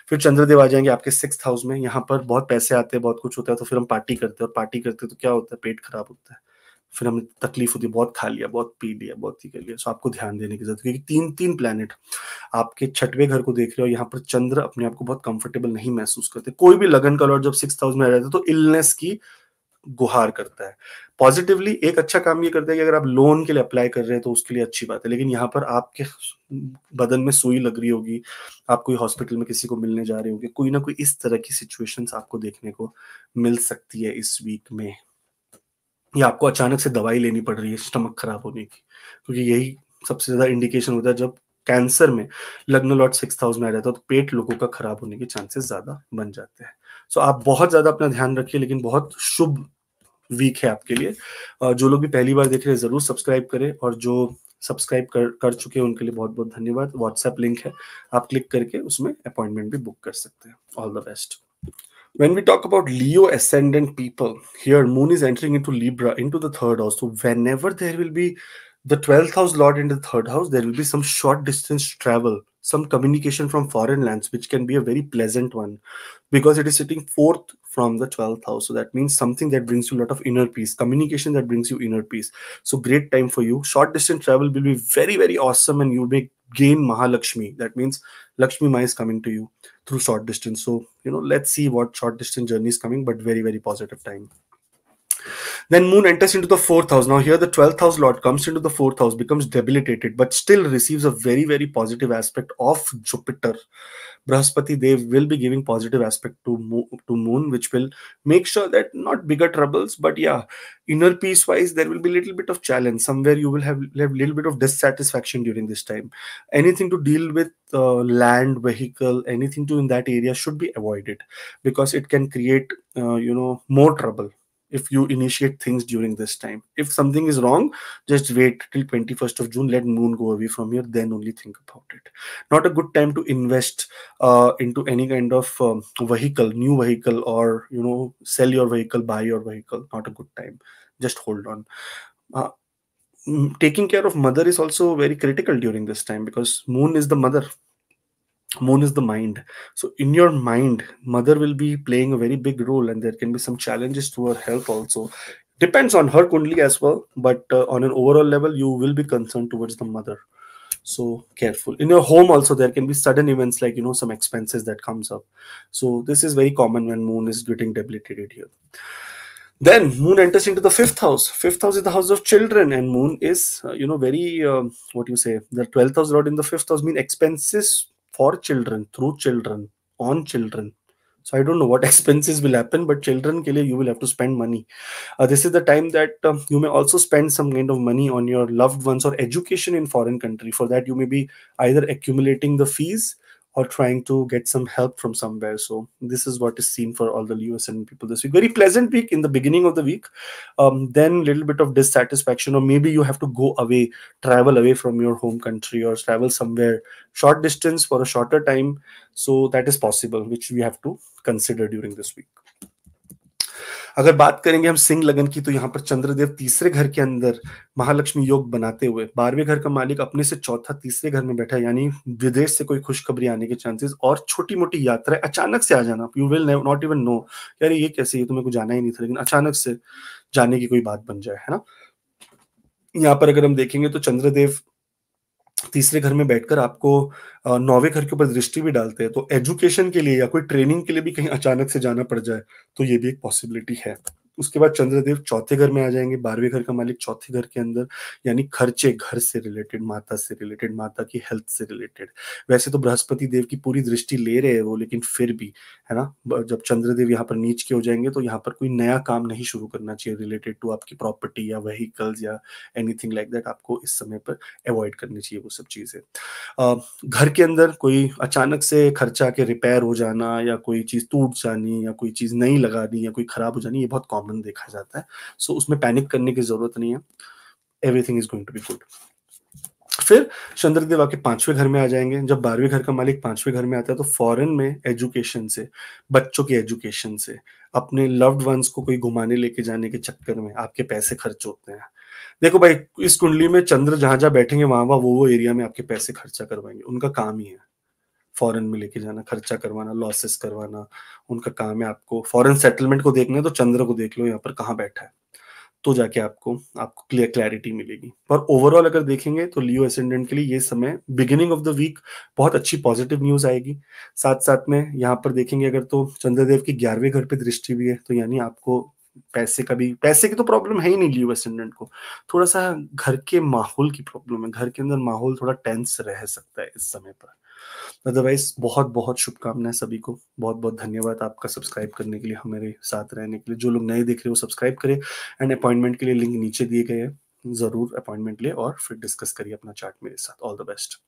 फिर चंद्रदेव आ जाएंगे आपके सिक्स हाउस में यहाँ पर बहुत पैसे आते हैं बहुत कुछ होता है तो फिर हम पार्टी करते हैं और पार्टी करते हैं तो क्या होता है पेट खराब होता है फिर हमें तकलीफ होती है बहुत खा लिया बहुत पी लिया बहुत ही कर लिया सो आपको ध्यान देने की जरूरत क्योंकि तीन तीन प्लानट आपके छठवे घर को देख रहे हो यहाँ पर चंद्र अपने आप को बहुत कंफर्टेबल नहीं महसूस करते कोई भी लगन का लॉर्ड जब सिक्स हाउस में आ जाता है तो इलनेस की गुहार करता है पॉजिटिवली एक अच्छा काम ये करता है कि अगर आप लोन के लिए अप्लाई कर रहे हैं तो उसके लिए अच्छी बात है लेकिन यहाँ पर आपके बदन में सुई लग रही होगी आप कोई हॉस्पिटल में किसी को मिलने जा रहे होंगे कोई ना कोई इस तरह की सिचुएशंस आपको देखने को मिल सकती है इस वीक में या आपको अचानक से दवाई लेनी पड़ रही है स्टमक खराब होने की क्योंकि यही सबसे ज्यादा इंडिकेशन होता है जब कैंसर में लग्न लॉट सिक्स थाउजेंड आ जाता है तो पेट लोगों का खराब होने के चांसेस ज्यादा बन जाते हैं सो आप बहुत ज्यादा अपना ध्यान रखिए लेकिन बहुत शुभ वीक है आपके लिए और जो लोग भी पहली बार देख रहे हैं जरूर सब्सक्राइब करें और जो सब्सक्राइब कर कर चुके हैं उनके लिए बहुत बहुत धन्यवाद व्हाट्सएप लिंक है आप क्लिक करके उसमें अपॉइंटमेंट भी बुक कर सकते हैं all the best when we talk about leo ascendant people here moon is entering into libra into the third house so whenever there will be the 12th house lord in the third house there will be some short distance travel some communication from foreign lands which can be a very pleasant one because it is sitting fourth from the 12th house so that means something that brings you a lot of inner peace communication that brings you inner peace so great time for you short distance travel will be very very awesome and you may gain mahalakshmi that means lakshmi mai is coming to you through short distance so you know let's see what short distance journey is coming but very very positive time then Moon enters into the fourth house. Now, here the 12th house lord comes into the fourth house, becomes debilitated, but still receives a very, very positive aspect of Jupiter. Brahaspati They will be giving positive aspect to, Mo- to Moon, which will make sure that not bigger troubles, but yeah, inner peace wise, there will be a little bit of challenge. Somewhere you will have a little bit of dissatisfaction during this time. Anything to deal with uh, land, vehicle, anything to in that area should be avoided because it can create, uh, you know, more trouble if you initiate things during this time. If something is wrong, just wait till 21st of June, let moon go away from here, then only think about it. Not a good time to invest uh, into any kind of um, vehicle, new vehicle, or you know, sell your vehicle, buy your vehicle. Not a good time. Just hold on. Uh, mm, taking care of mother is also very critical during this time because moon is the mother moon is the mind so in your mind mother will be playing a very big role and there can be some challenges to her health also depends on her kundli as well but uh, on an overall level you will be concerned towards the mother so careful in your home also there can be sudden events like you know some expenses that comes up so this is very common when moon is getting debilitated here then moon enters into the fifth house fifth house is the house of children and moon is uh, you know very uh, what you say the 12th house rod in the fifth house mean expenses for children, through children, on children. So I don't know what expenses will happen, but children ke liye you will have to spend money. Uh, this is the time that um, you may also spend some kind of money on your loved ones or education in foreign country. For that, you may be either accumulating the fees or trying to get some help from somewhere. So this is what is seen for all the and people this week. Very pleasant week in the beginning of the week. Um, then little bit of dissatisfaction, or maybe you have to go away, travel away from your home country, or travel somewhere short distance for a shorter time. So that is possible, which we have to consider during this week. अगर बात करेंगे हम सिंह लगन की तो यहाँ पर चंद्रदेव तीसरे घर के अंदर महालक्ष्मी योग बनाते हुए बारहवें घर का मालिक अपने से चौथा तीसरे घर में बैठा है यानी विदेश से कोई खुशखबरी आने के चांसेस और छोटी मोटी यात्रा अचानक से आ जाना you will not even know यार ये कैसे ये तुम्हें तो को जाना ही नहीं था लेकिन अचानक से जाने की कोई बात बन जाए है ना यहाँ पर अगर हम देखेंगे तो चंद्रदेव तीसरे घर में बैठकर आपको नौवे घर के ऊपर दृष्टि भी डालते हैं तो एजुकेशन के लिए या कोई ट्रेनिंग के लिए भी कहीं अचानक से जाना पड़ जाए तो ये भी एक पॉसिबिलिटी है उसके बाद चंद्रदेव चौथे घर में आ जाएंगे बारहवें घर का मालिक चौथे घर के अंदर यानी खर्चे घर से रिलेटेड माता से रिलेटेड माता की हेल्थ से रिलेटेड वैसे तो बृहस्पति देव की पूरी दृष्टि ले रहे हैं वो लेकिन फिर भी है ना जब चंद्रदेव यहाँ पर नीच के हो जाएंगे तो यहाँ पर कोई नया काम नहीं शुरू करना चाहिए रिलेटेड टू आपकी प्रॉपर्टी या वेहीकल्स या एनीथिंग लाइक दैट आपको इस समय पर अवॉइड करनी चाहिए वो सब चीज़ें घर के अंदर कोई अचानक से खर्चा के रिपेयर हो जाना या कोई चीज़ टूट जानी या कोई चीज़ नहीं लगानी या कोई खराब हो जानी ये बहुत कॉमन प्रॉब्लम देखा जाता है सो so, उसमें पैनिक करने की जरूरत नहीं है everything is going to be good फिर चंद्रदेव आके पांचवें घर में आ जाएंगे जब बारहवें घर का मालिक पांचवें घर में आता है तो फॉरेन में एजुकेशन से बच्चों की एजुकेशन से अपने लव्ड वंस को कोई घुमाने लेके जाने के चक्कर में आपके पैसे खर्च होते हैं देखो भाई इस कुंडली में चंद्र जहां जहां बैठेंगे वहां वहां वो वो एरिया में आपके पैसे खर्चा करवाएंगे उनका काम ही है फॉरेन में लेके जाना खर्चा करवाना लॉसेस करवाना उनका काम है आपको फॉरेन सेटलमेंट को देखना है तो चंद्र को देख लो यहाँ पर कहाँ बैठा है तो जाके आपको आपको क्लियर क्लैरिटी मिलेगी पर ओवरऑल अगर देखेंगे तो लियो एसेंडेंट के लिए ये समय बिगिनिंग ऑफ द वीक बहुत अच्छी पॉजिटिव न्यूज आएगी साथ साथ में यहाँ पर देखेंगे अगर तो चंद्रदेव की ग्यारहवें घर पे दृष्टि भी है तो यानी आपको पैसे का भी पैसे की तो प्रॉब्लम है ही नहीं लियो एसेंडेंट को थोड़ा सा घर के माहौल की प्रॉब्लम है घर के अंदर माहौल थोड़ा टेंस रह सकता है इस समय पर अदरवाइज बहुत बहुत शुभकामनाएं सभी को बहुत बहुत धन्यवाद आपका सब्सक्राइब करने के लिए हमारे साथ रहने के लिए जो लोग नए देख रहे हो सब्सक्राइब करें एंड अपॉइंटमेंट के लिए लिंक नीचे दिए गए हैं जरूर अपॉइंटमेंट ले और फिर डिस्कस करिए अपना चार्ट मेरे साथ all the best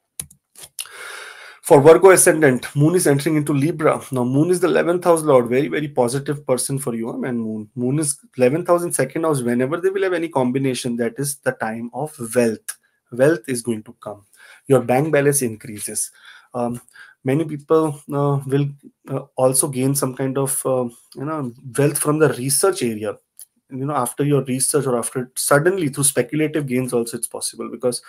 For Virgo ascendant, Moon is entering into Libra. Now, Moon is the 11th house lord, very, very positive person for you. I mean, Moon. Moon is 11th house and second house. Whenever they will have any combination, that is the time of wealth. Wealth is going to come. Your bank balance increases. um, many people uh, will uh, also gain some kind of uh, you know wealth from the research area you know after your research or after suddenly through speculative gains also it's possible because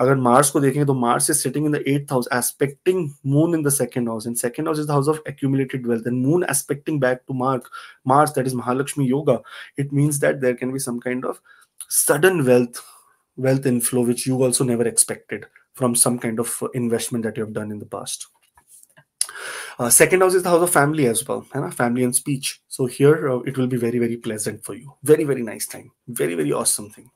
agar mars ko dekhenge to mars is sitting in the 8th house aspecting moon in the second house and second house is the house of accumulated wealth and moon aspecting back to mars mars that is mahalakshmi yoga it means that there can be some kind of sudden wealth wealth inflow which you also never expected from some kind of investment that you have done in the past. Uh, second house is the house of family as well, and right? family and speech. So here uh, it will be very, very pleasant for you. Very, very nice time. Very, very awesome thing.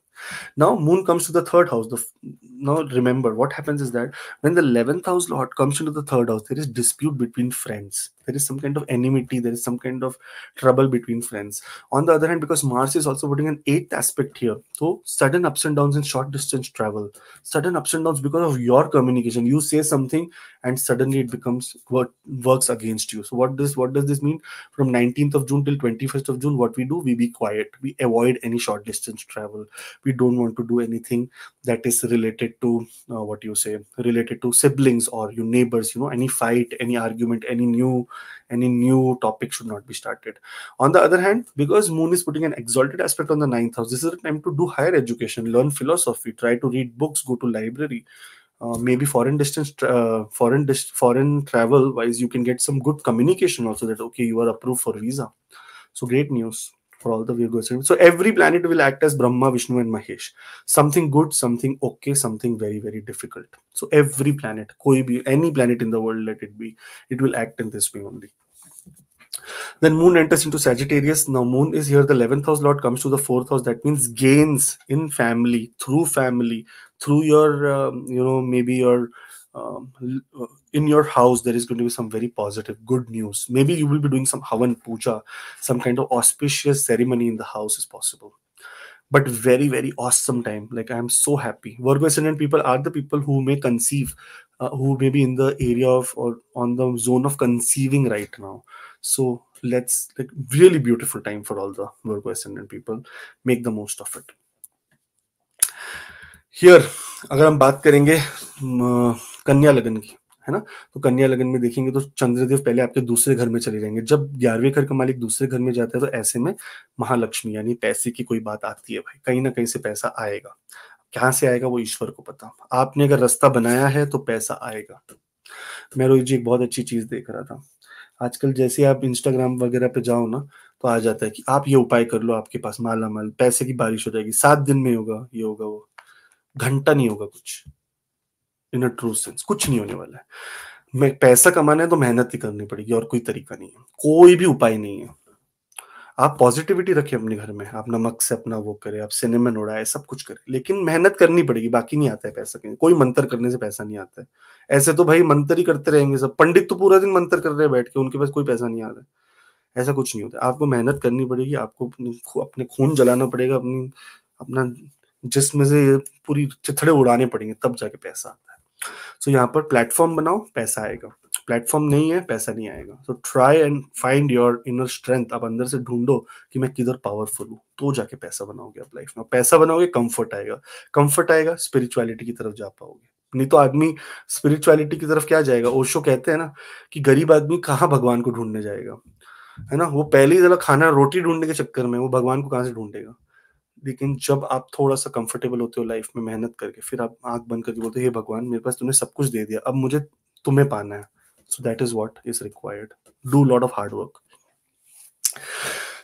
Now moon comes to the third house. The now remember what happens is that when the eleventh house lord comes into the third house, there is dispute between friends there is some kind of enmity there is some kind of trouble between friends on the other hand because mars is also putting an eighth aspect here so sudden ups and downs in short distance travel sudden ups and downs because of your communication you say something and suddenly it becomes what works against you so what does what does this mean from 19th of june till 21st of june what we do we be quiet we avoid any short distance travel we don't want to do anything that is related to uh, what you say related to siblings or your neighbors you know any fight any argument any new any new topic should not be started on the other hand because moon is putting an exalted aspect on the ninth house this is the time to do higher education learn philosophy try to read books go to library uh, maybe foreign distance uh, foreign dis- foreign travel wise you can get some good communication also that okay you are approved for visa so great news for all the Virgos. So every planet will act as Brahma, Vishnu, and Mahesh. Something good, something okay, something very, very difficult. So every planet, koi bhi, any planet in the world, let it be, it will act in this way only. Then Moon enters into Sagittarius. Now Moon is here. The eleventh house Lord comes to the fourth house. That means gains in family, through family, through your, um, you know, maybe your um, uh, in your house there is going to be some very positive good news maybe you will be doing some havan puja some kind of auspicious ceremony in the house is possible but very very awesome time like i am so happy virgo ascendant people are the people who may conceive uh, who may be in the area of or on the zone of conceiving right now so let's like really beautiful time for all the virgo ascendant people make the most of it here अगर हम बात करेंगे कन्या लगन की है ना तो कन्या लगन में देखेंगे तो चंद्रदेव पहले आपके दूसरे घर में चले जाएंगे जब ग्यारहवें घर का मालिक दूसरे घर में जाता है तो ऐसे में महालक्ष्मी यानी पैसे की कोई बात आती है भाई कहीं ना कहीं से पैसा आएगा कहाँ से आएगा वो ईश्वर को पता आपने अगर रास्ता बनाया है तो पैसा आएगा मैं रोहित जी एक बहुत अच्छी चीज देख रहा था आजकल जैसे आप इंस्टाग्राम वगैरह पे जाओ ना तो आ जाता है कि आप ये उपाय कर लो आपके पास माला माल पैसे की बारिश हो जाएगी सात दिन में होगा ये होगा वो घंटा नहीं होगा कुछ इन अ ट्रू सेंस कुछ नहीं होने वाला है मैं पैसा कमाना है तो मेहनत ही करनी पड़ेगी और कोई तरीका नहीं है कोई भी उपाय नहीं है आप पॉजिटिविटी रखें अपने घर में आप नमक से अपना वो करें आप सिनेमन उड़ाए सब कुछ करें लेकिन मेहनत करनी पड़ेगी बाकी नहीं आता है पैसा कहीं कोई मंत्र करने से पैसा नहीं आता है ऐसे तो भाई मंत्र ही करते रहेंगे सब पंडित तो पूरा दिन मंत्र कर रहे हैं बैठ के उनके पास कोई पैसा नहीं आ रहा है ऐसा कुछ नहीं होता आपको मेहनत करनी पड़ेगी आपको अपने खून जलाना पड़ेगा अपनी अपना जिसमें से पूरी चिथड़े उड़ाने पड़ेंगे तब जाके पैसा आता है सो so, यहाँ पर प्लेटफॉर्म बनाओ पैसा आएगा प्लेटफॉर्म नहीं है पैसा नहीं आएगा so try and find your inner strength आप अंदर से ढूंढो कि मैं किधर पावरफुल हूँ तो जाके पैसा बनाओगे आप लाइफ में पैसा बनाओगे कंफर्ट आएगा कंफर्ट आएगा स्पिरिचुअलिटी की तरफ जा पाओगे नहीं तो आदमी स्पिरिचुअलिटी की तरफ क्या जाएगा ओशो कहते हैं ना कि गरीब आदमी कहाँ भगवान को ढूंढने जाएगा है ना वो पहले ही जरा खाना रोटी ढूंढने के चक्कर में वो भगवान को कहाँ से ढूंढेगा लेकिन जब आप थोड़ा सा कंफर्टेबल होते हो लाइफ में मेहनत करके फिर आप आंख बंद करके बोलते हो हे भगवान मेरे पास तुमने सब कुछ दे दिया अब मुझे तुम्हें पाना है so that is what is required do lot of hard work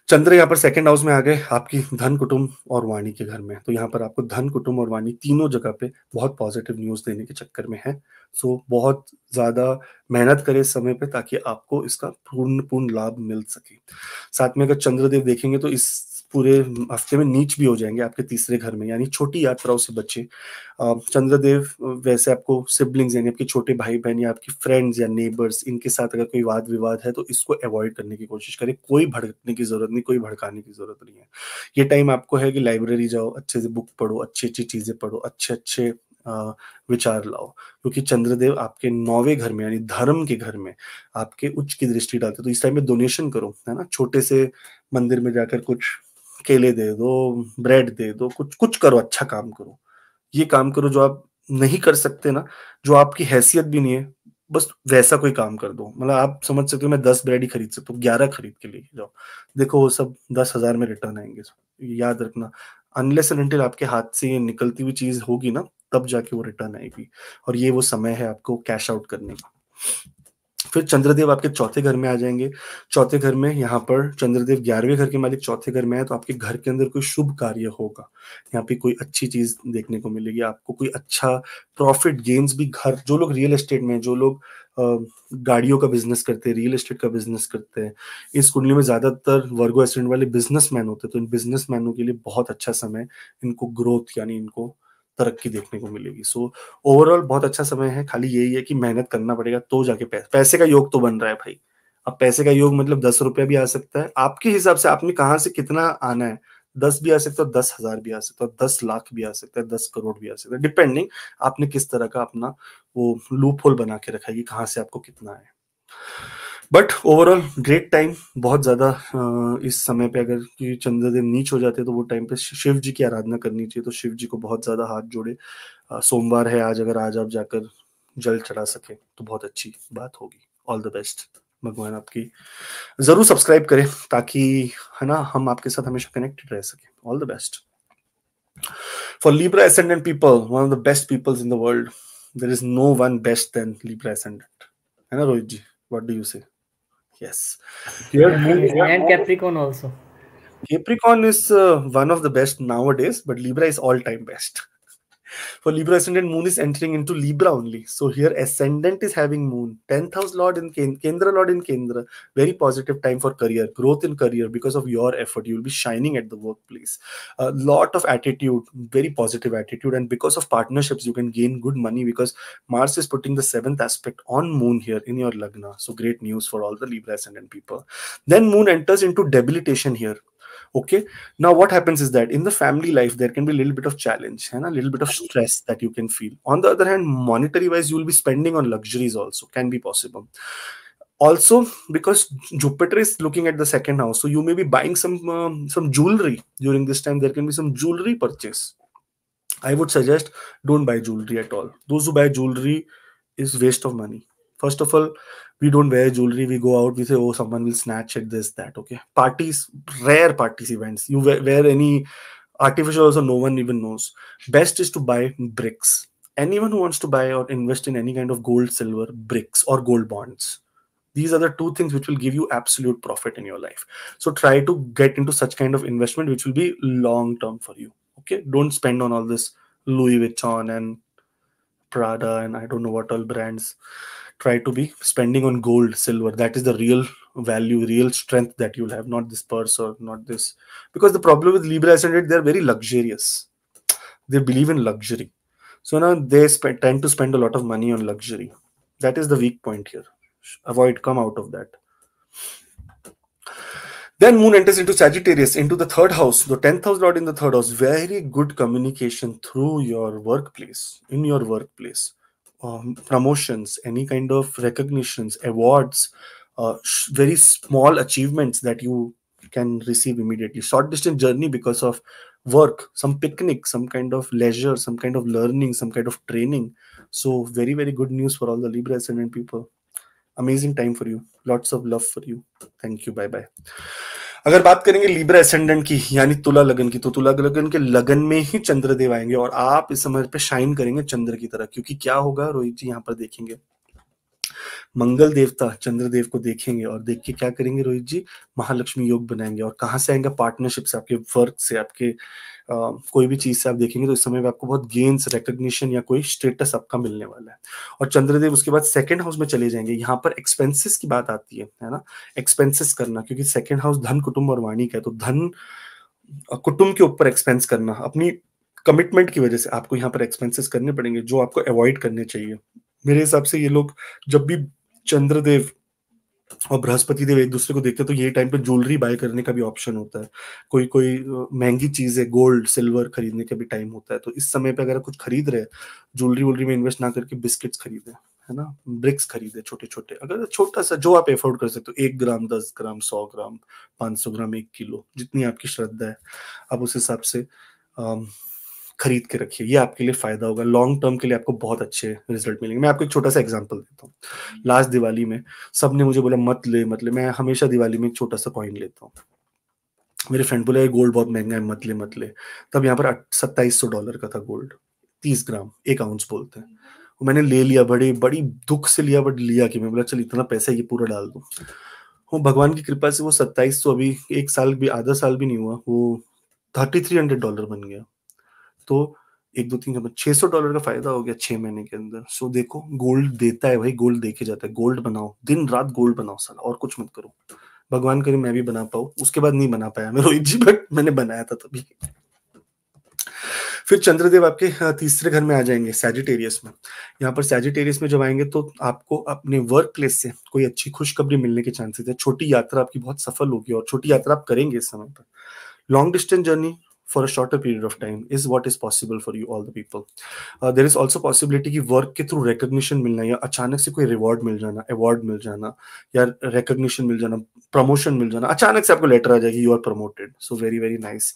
Chandra यहाँ पर सेकंड हाउस में आ गए आपकी धन कुटुंब और वाणी के घर में तो यहाँ पर आपको धन कुटुंब और वाणी तीनों जगह पे बहुत पॉजिटिव न्यूज देने के चक्कर में है सो so, बहुत ज्यादा मेहनत करें इस समय पे ताकि आपको इसका पूर्ण पूर्ण लाभ मिल सके साथ में अगर चंद्रदेव देखेंगे तो इस पूरे हफ्ते में नीच भी हो जाएंगे आपके तीसरे घर में यानी छोटी यात्राओं से बच्चे चंद्रदेव वैसे आपको सिबलिंग्स यानी आपके छोटे भाई बहन या आपकी फ्रेंड्स या नेबर्स इनके साथ अगर कोई वाद विवाद है तो इसको अवॉइड करने की कोशिश करें कोई भड़कने की जरूरत नहीं कोई भड़काने की जरूरत नहीं है ये टाइम आपको है कि लाइब्रेरी जाओ अच्छे से बुक पढ़ो अच्छी अच्छी चीजें पढ़ो अच्छे अच्छे विचार लाओ क्योंकि चंद्रदेव आपके नौवे घर में यानी धर्म के घर में आपके उच्च की दृष्टि डालते तो इस टाइम में डोनेशन करो है ना छोटे से मंदिर में जाकर कुछ केले दे दो ब्रेड दे दो कुछ कुछ करो अच्छा काम करो ये काम करो जो आप नहीं कर सकते ना जो आपकी हैसियत भी नहीं है बस वैसा कोई काम कर दो मतलब आप समझ सकते हो मैं दस ब्रेड ही खरीद सकता हूँ ग्यारह खरीद के लिए जाओ देखो वो सब दस हजार में रिटर्न आएंगे याद रखना अनलेस एंड आपके हाथ से ये निकलती हुई चीज होगी ना तब जाके वो रिटर्न आएगी और ये वो समय है आपको कैश आउट करने का फिर चंद्रदेव आपके चौथे घर में आ जाएंगे चौथे घर में यहाँ पर चंद्रदेव ग्यारहवें घर के मालिक चौथे घर में है तो आपके घर के अंदर कोई शुभ कार्य होगा यहाँ पे कोई अच्छी चीज देखने को मिलेगी आपको कोई अच्छा प्रॉफिट गेन्स भी घर जो लोग रियल एस्टेट में जो लोग गाड़ियों का बिजनेस करते हैं रियल एस्टेट का बिजनेस करते हैं इस कुंडली में ज्यादातर वर्गो एसेंट वाले बिजनेसमैन होते हैं तो इन बिजनेसमैनों के लिए बहुत अच्छा समय इनको ग्रोथ यानी इनको तरक्की देखने को मिलेगी सो so, ओवरऑल बहुत अच्छा समय है खाली यही है कि मेहनत करना पड़ेगा तो जाके पैसे पैसे का योग तो बन रहा है भाई अब पैसे का योग मतलब दस रुपया भी आ सकता है आपके हिसाब से आपने कहाँ से कितना आना है दस भी आ सकता है दस हजार भी आ सकता है दस लाख भी आ सकता है दस करोड़ भी आ सकता है डिपेंडिंग आपने किस तरह का अपना वो लूप होल बना के रखा है कि कहाँ से आपको कितना है बट ओवरऑल ग्रेट टाइम बहुत ज्यादा इस समय पे अगर चंद्रदेव नीच हो जाते तो वो टाइम पे शिव जी की आराधना करनी चाहिए तो शिव जी को बहुत ज्यादा हाथ जोड़े सोमवार है आज अगर आज आप जाकर जल चढ़ा सके तो बहुत अच्छी बात होगी ऑल द बेस्ट भगवान आपकी जरूर सब्सक्राइब करें ताकि है ना हम आपके साथ हमेशा कनेक्टेड रह सके all the best for Libra ascendant people one of the best peoples in the world there is no one best then Libra ascendant है ना Rohit ji what do you say Yes. and, and Capricorn also. Capricorn is uh, one of the best nowadays, but Libra is all time best. For Libra ascendant, moon is entering into Libra only. So here ascendant is having moon. 10th house lord in Ken Kendra lord in Kendra. Very positive time for career, growth in career because of your effort. You will be shining at the workplace. A lot of attitude, very positive attitude. And because of partnerships, you can gain good money because Mars is putting the seventh aspect on moon here in your Lagna. So great news for all the Libra ascendant people. Then moon enters into debilitation here okay now what happens is that in the family life there can be a little bit of challenge and a little bit of stress that you can feel on the other hand monetary wise you will be spending on luxuries also can be possible also because jupiter is looking at the second house so you may be buying some um, some jewelry during this time there can be some jewelry purchase i would suggest don't buy jewelry at all those who buy jewelry is waste of money first of all we don't wear jewelry we go out we say oh someone will snatch it this that okay parties rare parties events you wear, wear any artificial also no one even knows best is to buy bricks anyone who wants to buy or invest in any kind of gold silver bricks or gold bonds these are the two things which will give you absolute profit in your life so try to get into such kind of investment which will be long term for you okay don't spend on all this louis vuitton and prada and i don't know what all brands try to be spending on gold silver that is the real value real strength that you'll have not this purse or not this because the problem with libra ascendant they're very luxurious they believe in luxury so now they spend, tend to spend a lot of money on luxury that is the weak point here avoid come out of that then moon enters into sagittarius into the third house the 10th house lord in the third house very good communication through your workplace in your workplace um, promotions, any kind of recognitions, awards, uh, very small achievements that you can receive immediately. Short distance journey because of work, some picnic, some kind of leisure, some kind of learning, some kind of training. So, very, very good news for all the Libra ascendant people. Amazing time for you. Lots of love for you. Thank you. Bye bye. अगर बात करेंगे Libra ascendant की यानी तुला लगन की तो तुला लगन के लगन में ही चंद्रदेव आएंगे और आप इस समय पे शाइन करेंगे चंद्र की तरह क्योंकि क्या होगा रोहित जी यहाँ पर देखेंगे मंगल देवता चंद्रदेव को देखेंगे और देख के क्या करेंगे रोहित जी महालक्ष्मी योग बनाएंगे और कहाँ से आएंगे पार्टनरशिप से आपके वर्क से आपके आ, कोई भी चीज से आप देखेंगे तो इस समय आपको बहुत गेन्स रिकग्निशन या कोई स्टेटस आपका मिलने वाला है और चंद्रदेव उसके बाद सेकेंड हाउस में चले जाएंगे यहाँ पर एक्सपेंसिस की बात आती है है ना एक्सपेंसिस करना क्योंकि सेकेंड हाउस धन कुटुंब और वाणी का है तो धन कुटुंब के ऊपर एक्सपेंस करना अपनी कमिटमेंट की वजह से आपको यहाँ पर एक्सपेंसेस करने पड़ेंगे जो आपको अवॉइड करने चाहिए मेरे हिसाब से ये लोग जब भी चंद्रदेव और बृहस्पति देव एक दूसरे को देखते हैं तो ये टाइम पे ज्वेलरी बाय करने का भी ऑप्शन होता है कोई कोई महंगी चीज है गोल्ड सिल्वर खरीदने का भी टाइम होता है तो इस समय पे अगर कुछ खरीद रहे ज्वेलरी वोलरी में इन्वेस्ट ना करके बिस्किट्स खरीदे है ना ब्रिक्स खरीदे छोटे छोटे अगर छोटा सा जो आप एफोर्ड कर सकते हो एक ग्राम दस ग्राम सौ ग्राम पाँच सौ ग्राम एक किलो जितनी आपकी श्रद्धा है आप उस हिसाब से खरीद के रखिए ये आपके लिए फायदा होगा लॉन्ग टर्म के लिए आपको बहुत अच्छे रिजल्ट मिलेंगे मैं आपको एक छोटा सा एग्जांपल देता हूँ लास्ट हम्म। दिवाली में सब ने मुझे बोला मत ले मत ले मैं हमेशा दिवाली में एक छोटा सा कॉइन लेता हूँ मेरे फ्रेंड बोला ये गोल्ड बहुत महंगा है मत ले मत ले तब यहाँ पर सत्ताईस सौ डॉलर का था गोल्ड तीस ग्राम एक आउंस बोलते हैं हम्म। मैंने ले लिया बड़े बड़ी दुख से लिया बट लिया कि मैं बोला चल इतना पैसा ये पूरा डाल दू वो भगवान की कृपा से वो सत्ताईस सौ अभी एक साल भी आधा साल भी नहीं हुआ वो थर्टी थ्री हंड्रेड डॉलर बन गया तो एक दो तीन छह सौ डॉलर का फायदा हो गया छह महीने के अंदर सो देखो गोल्ड देता है भाई गोल्ड देखे जाता है गोल्ड बनाओ दिन रात गोल्ड बनाओ साला और कुछ मत करो भगवान करे मैं भी बना पाऊ उसके बाद नहीं बना पाया मैं रोहित जी बट मैंने बनाया था तभी फिर चंद्रदेव आपके तीसरे घर में आ जाएंगे सैजिटेरियस में यहाँ पर सैजिटेरियस में जब आएंगे तो आपको अपने वर्क प्लेस से कोई अच्छी खुशखबरी मिलने के चांसेस है छोटी यात्रा आपकी बहुत सफल होगी और छोटी यात्रा आप करेंगे इस समय पर long distance journey for a shorter period of time is what is possible for you all the people there is also possibility की वर्क के थ्रू रिकोगशन मिलना या अचानक से कोई रिवॉर्ड मिल जाना अवार्ड मिल जाना या रिकोगशन मिल जाना प्रमोशन मिल जाना अचानक से आपको लेटर आ जाएगी you are promoted so very very nice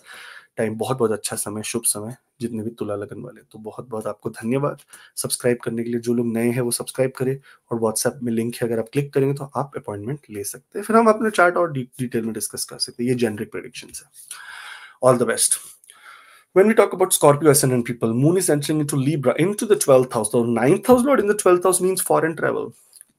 time बहुत बहुत अच्छा समय शुभ समय जितने भी तुला लगन वाले तो बहुत बहुत आपको धन्यवाद सब्सक्राइब करने के लिए जो लोग नए हैं वो सब्सक्राइब करें और व्हाट्सएप में लिंक है अगर आप क्लिक करेंगे तो आप अपॉइंटमेंट ले सकते हैं फिर हम अपने चार्ट और डिटेल में डिस्कस कर सकते हैं ये जेनरिक प्रोडिक्शन है All the best. When we talk about Scorpio ascendant people, Moon is entering into Libra, into the 12th house. The 9th house lord in the 12th house means foreign travel.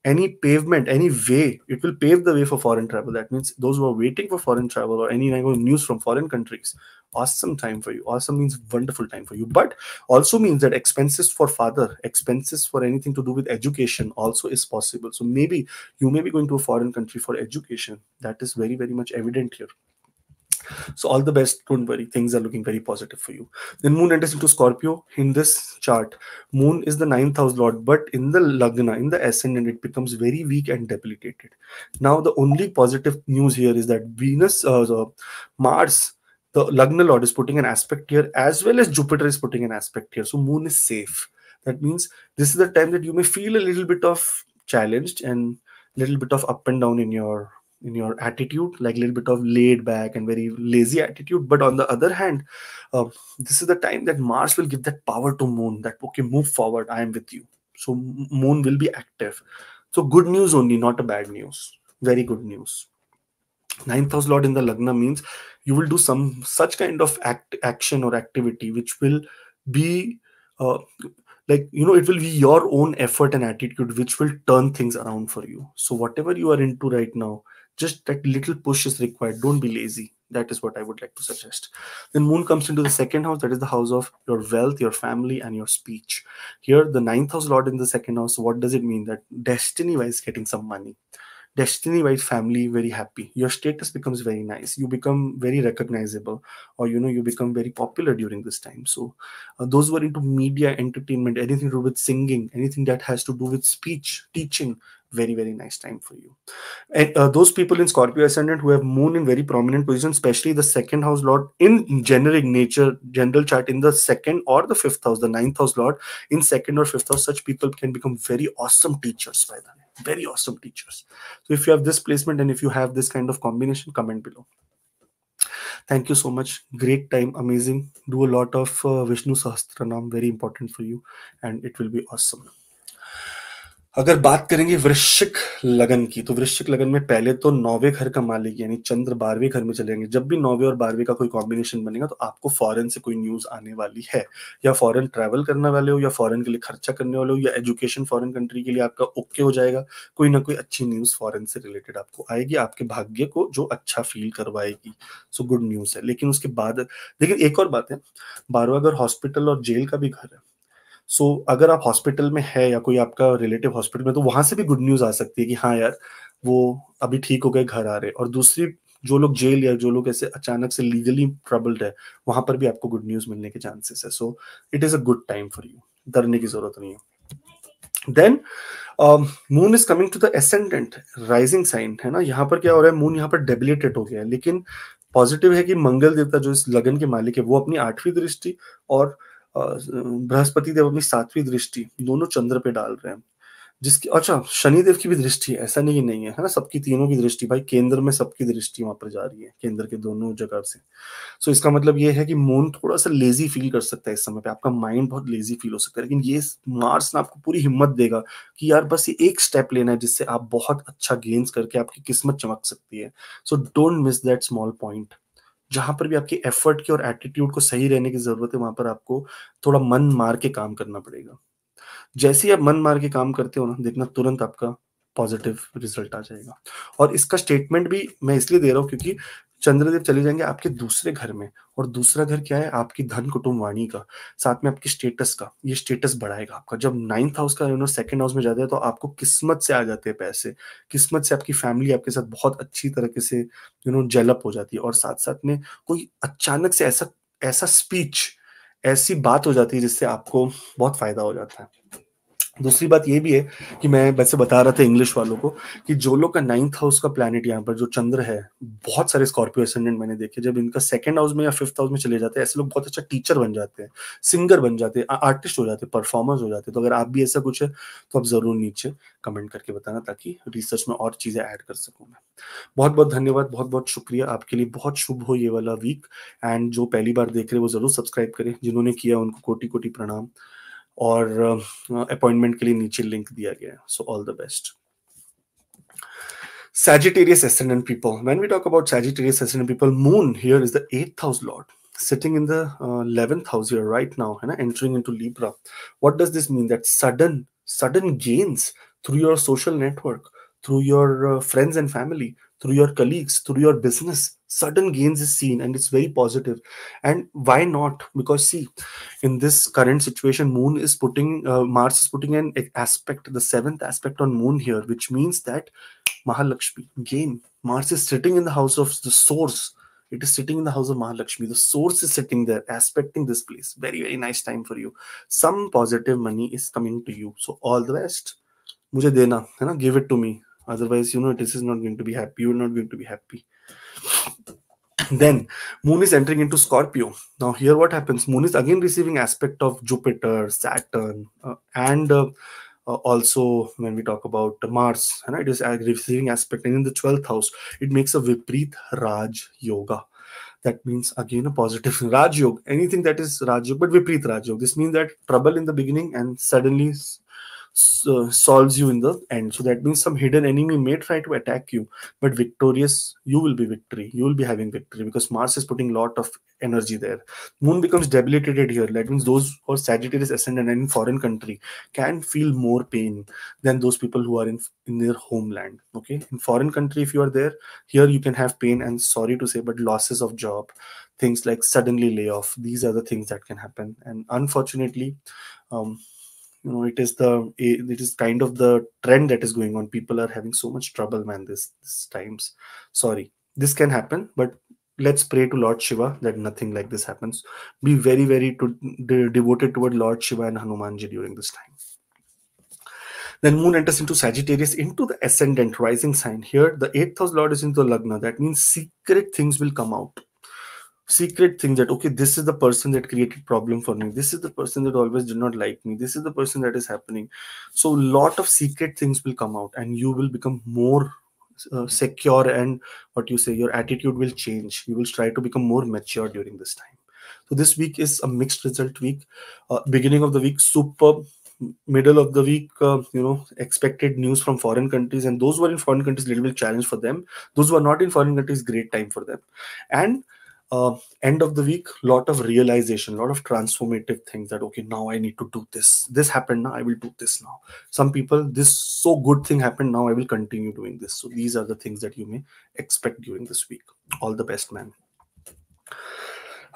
Any pavement, any way, it will pave the way for foreign travel. That means those who are waiting for foreign travel or any news from foreign countries, awesome time for you. Awesome means wonderful time for you. But also means that expenses for father, expenses for anything to do with education also is possible. So maybe you may be going to a foreign country for education. That is very, very much evident here. So all the best. Don't worry. Things are looking very positive for you. Then Moon enters into Scorpio. In this chart, Moon is the ninth house lord, but in the Lagna, in the ascendant, it becomes very weak and debilitated. Now the only positive news here is that Venus, uh, Mars, the Lagna lord is putting an aspect here, as well as Jupiter is putting an aspect here. So Moon is safe. That means this is the time that you may feel a little bit of challenged and little bit of up and down in your in your attitude like a little bit of laid back and very lazy attitude but on the other hand uh, this is the time that mars will give that power to moon that okay move forward i am with you so moon will be active so good news only not a bad news very good news ninth house lord in the lagna means you will do some such kind of act action or activity which will be uh, like you know it will be your own effort and attitude which will turn things around for you so whatever you are into right now just that little push is required don't be lazy that is what i would like to suggest then moon comes into the second house that is the house of your wealth your family and your speech here the ninth house lord in the second house what does it mean that destiny wise getting some money destiny wise family very happy your status becomes very nice you become very recognizable or you know you become very popular during this time so uh, those who are into media entertainment anything to do with singing anything that has to do with speech teaching very very nice time for you and uh, those people in scorpio ascendant who have moon in very prominent position especially the second house lord in generic nature general chart in the second or the fifth house the ninth house lord in second or fifth house such people can become very awesome teachers by the way very awesome teachers so if you have this placement and if you have this kind of combination comment below thank you so much great time amazing do a lot of uh, vishnu sahasranam very important for you and it will be awesome अगर बात करेंगे वृश्चिक लगन की तो वृश्चिक लगन में पहले तो नौवे घर का मालिक यानी चंद्र बारहवें घर में चलेंगे जब भी नौवे और बारहवें का कोई कॉम्बिनेशन बनेगा तो आपको फॉरेन से कोई न्यूज आने वाली है या फॉरेन ट्रैवल करने वाले हो या फॉरेन के लिए खर्चा करने वाले हो या एजुकेशन फॉरेन कंट्री के लिए आपका ओके हो जाएगा कोई ना कोई अच्छी न्यूज फॉरेन से रिलेटेड आपको आएगी आपके भाग्य को जो अच्छा फील करवाएगी सो गुड न्यूज है लेकिन उसके बाद लेकिन एक और बात है बारहवा अगर हॉस्पिटल और जेल का भी घर है सो so, अगर आप हॉस्पिटल में है या कोई आपका रिलेटिव हॉस्पिटल में तो वहां से भी गुड न्यूज आ सकती है कि हाँ यार वो अभी ठीक हो गए घर आ रहे और दूसरी जो लोग जेल या जो लोग ऐसे अचानक से लीगली ट्रबल्ड है वहां पर भी आपको गुड न्यूज मिलने के चांसेस है so it is a good time for you डरने की जरूरत नहीं है then moon is coming to the ascendant rising sign है ना यहाँ पर क्या हो रहा है मून यहाँ पर डेबिलेटेड हो गया है लेकिन पॉजिटिव है कि मंगल देवता जो इस लगन के मालिक है वो अपनी आठवीं दृष्टि और बृहस्पति देव अपनी सातवीं दृष्टि दोनों चंद्र पे डाल रहे हैं जिसकी अच्छा शनिदेव की भी दृष्टि है ऐसा नहीं नहीं है है ना सबकी तीनों की दृष्टि भाई केंद्र में सबकी दृष्टि वहां पर जा रही है केंद्र के दोनों जगह से सो इसका मतलब ये है कि मून थोड़ा सा लेजी फील कर सकता है इस समय पे आपका माइंड बहुत लेजी फील हो सकता है लेकिन ये मार्स ना आपको पूरी हिम्मत देगा कि यार बस ये एक स्टेप लेना है जिससे आप बहुत अच्छा गेंस करके आपकी किस्मत चमक सकती है so don't miss that small point जहां पर भी आपके एफर्ट की और एटीट्यूड को सही रहने की जरूरत है वहां पर आपको थोड़ा मन मार के काम करना पड़ेगा जैसे ही आप मन मार के काम करते हो ना देखना तुरंत आपका पॉजिटिव रिजल्ट आ जाएगा और इसका स्टेटमेंट भी मैं इसलिए दे रहा हूँ क्योंकि चंद्रदेव चले जाएंगे आपके दूसरे घर में और दूसरा घर क्या है आपकी धन कुटुंब वाणी का साथ में आपकी स्टेटस का ये स्टेटस बढ़ाएगा आपका जब नाइन्थ हाउस का यू नो सेकंड हाउस में जाते हैं तो आपको किस्मत से आ जाते हैं पैसे किस्मत से आपकी फैमिली आपके साथ बहुत अच्छी तरीके से यू नो जेलअप हो जाती है और साथ साथ में कोई अचानक से ऐसा ऐसा स्पीच ऐसी बात हो जाती है जिससे आपको बहुत फायदा हो जाता है दूसरी बात ये भी है कि मैं वैसे बता रहा था इंग्लिश वालों को कि जो लोग का नाइन्थ हाउस का प्लानिट यहाँ पर जो चंद्र है बहुत सारे स्कॉर्पियो असेंडेंट मैंने देखे जब इनका सेकंड हाउस में या फिफ्थ हाउस में चले जाते हैं ऐसे लोग बहुत अच्छा टीचर बन जाते हैं सिंगर बन जाते हैं आर्टिस्ट हो जाते हैं परफॉर्मर्स हो जाते हैं तो अगर आप भी ऐसा कुछ है तो आप जरूर नीचे कमेंट करके बताना ताकि रिसर्च में और चीज़ें ऐड कर सकूँ मैं बहुत बहुत धन्यवाद बहुत बहुत शुक्रिया आपके लिए बहुत शुभ हो ये वाला वीक एंड जो पहली बार देख रहे वो जरूर सब्सक्राइब करें जिन्होंने किया उनको कोटि कोटि प्रणाम और अपॉइंटमेंट के लिए नीचे लिंक दिया गया है so all the best Sagittarius ascendant people. When we talk about Sagittarius ascendant people, Moon here is the eighth house lord, sitting in the uh, eleventh uh, house here right now, and entering into Libra. What does this mean? That sudden, sudden gains through your social network, through your uh, friends and family, through your colleagues, through your business, sudden gains is seen and it's very positive and why not because see in this current situation moon is putting uh, mars is putting an aspect the seventh aspect on moon here which means that mahalakshmi gain mars is sitting in the house of the source it is sitting in the house of mahalakshmi the source is sitting there aspecting this place very very nice time for you some positive money is coming to you so all the best mujhe dena hai give it to me otherwise you know this is not going to be happy you are not going to be happy then moon is entering into scorpio now here what happens moon is again receiving aspect of jupiter saturn uh, and uh, uh, also when we talk about mars and right, it is uh, receiving aspect and in the 12th house it makes a vipreet raj yoga that means again a positive raj yoga anything that is raj yoga but vipreet raj yoga this means that trouble in the beginning and suddenly uh, solves you in the end. So that means some hidden enemy may try to attack you, but victorious, you will be victory. You will be having victory because Mars is putting lot of energy there. Moon becomes debilitated here. That means those who are Sagittarius ascendant and in foreign country can feel more pain than those people who are in, in their homeland. Okay. In foreign country, if you are there, here you can have pain and sorry to say, but losses of job, things like suddenly layoff. These are the things that can happen. And unfortunately, um, you know it is the it is kind of the trend that is going on people are having so much trouble man this this times sorry this can happen but let's pray to lord shiva that nothing like this happens be very very to, de devoted toward lord shiva and hanumanji during this time then moon enters into sagittarius into the ascendant rising sign here the eighth house lord is into lagna that means secret things will come out secret thing that okay this is the person that created problem for me this is the person that always did not like me this is the person that is happening so a lot of secret things will come out and you will become more uh, secure and what you say your attitude will change you will try to become more mature during this time so this week is a mixed result week uh, beginning of the week superb middle of the week uh, you know expected news from foreign countries and those who are in foreign countries little bit challenge for them those who are not in foreign countries great time for them and uh, end of the week lot of realization lot of transformative things that okay now i need to do this this happened now i will do this now some people this so good thing happened now i will continue doing this so these are the things that you may expect during this week all the best man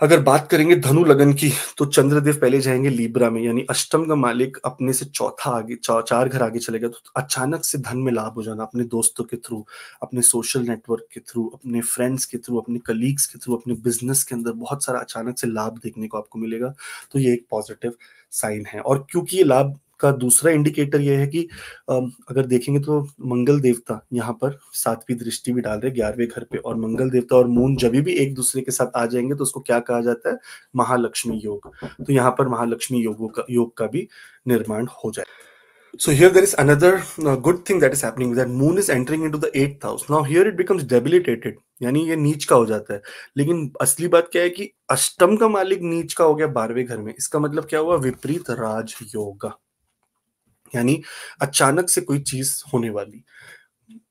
अगर बात करेंगे धनु लगन की तो चंद्रदेव पहले जाएंगे Libra में यानी अष्टम का मालिक अपने से चौथा आगे चार घर आगे चले गए तो अचानक से धन में लाभ हो जाना अपने दोस्तों के थ्रू अपने सोशल नेटवर्क के थ्रू अपने फ्रेंड्स के थ्रू अपने कलीग्स के थ्रू अपने बिजनेस के अंदर बहुत सारा अचानक से लाभ देखने को आपको मिलेगा तो ये एक पॉजिटिव साइन है और क्योंकि ये लाभ का दूसरा इंडिकेटर यह है कि अगर देखेंगे तो मंगल देवता यहाँ पर सातवीं दृष्टि भी डाल रहे ग्यारहवें घर पे और मंगल देवता और मून जब भी एक दूसरे के साथ आ जाएंगे तो उसको क्या कहा जाता है महालक्ष्मी योग तो यहाँ पर महालक्ष्मी योगों का योग का भी निर्माण हो जाए So here there is another uh, good thing that is happening that moon is entering into the eighth house. Now here it becomes debilitated. यानी ये नीच का हो जाता है लेकिन असली बात क्या है कि अष्टम का मालिक नीच का हो गया बारहवें घर में इसका मतलब क्या हुआ विपरीत राजयोग यानी अचानक से कोई चीज होने वाली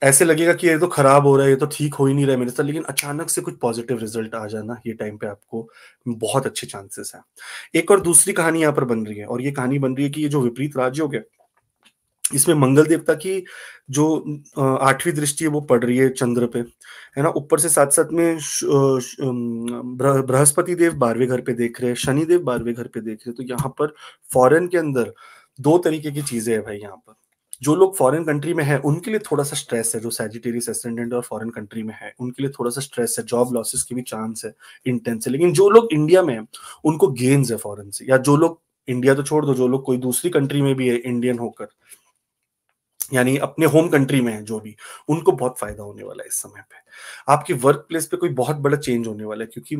ऐसे लगेगा कि ये तो खराब हो रहा है ये तो ठीक हो ही नहीं रहा है मेरे साथ लेकिन अचानक से कुछ पॉजिटिव रिजल्ट आ जाना ये टाइम पे आपको बहुत अच्छे चांसेस हैं एक और दूसरी कहानी यहाँ पर बन रही है और ये कहानी बन रही है कि ये जो विपरीत राज्य हो गया इसमें मंगल देवता की जो आठवीं दृष्टि है वो पड़ रही है चंद्र पे है ना ऊपर से साथ साथ में बृहस्पति देव बारहवें घर पे देख रहे हैं शनि देव बारहवें घर पे देख रहे हैं तो यहाँ पर फॉरेन के अंदर दो तरीके की चीजें हैं भाई यहाँ पर जो लोग फॉरेन कंट्री में है उनके लिए थोड़ा सा स्ट्रेस है जो सैजिटेरियस एसेंडेंट और फॉरेन कंट्री में है उनके लिए थोड़ा सा स्ट्रेस है जॉब लॉसेस की भी चांस है इंटेंस है लेकिन जो लोग इंडिया में है उनको गेन्स है फॉरेन से या जो लोग इंडिया तो छोड़ दो जो लोग कोई दूसरी कंट्री में भी है इंडियन होकर यानी अपने होम कंट्री में है जो भी उनको बहुत फायदा होने वाला है इस समय पे आपके वर्क प्लेस पे कोई बहुत बड़ा चेंज होने वाला है क्योंकि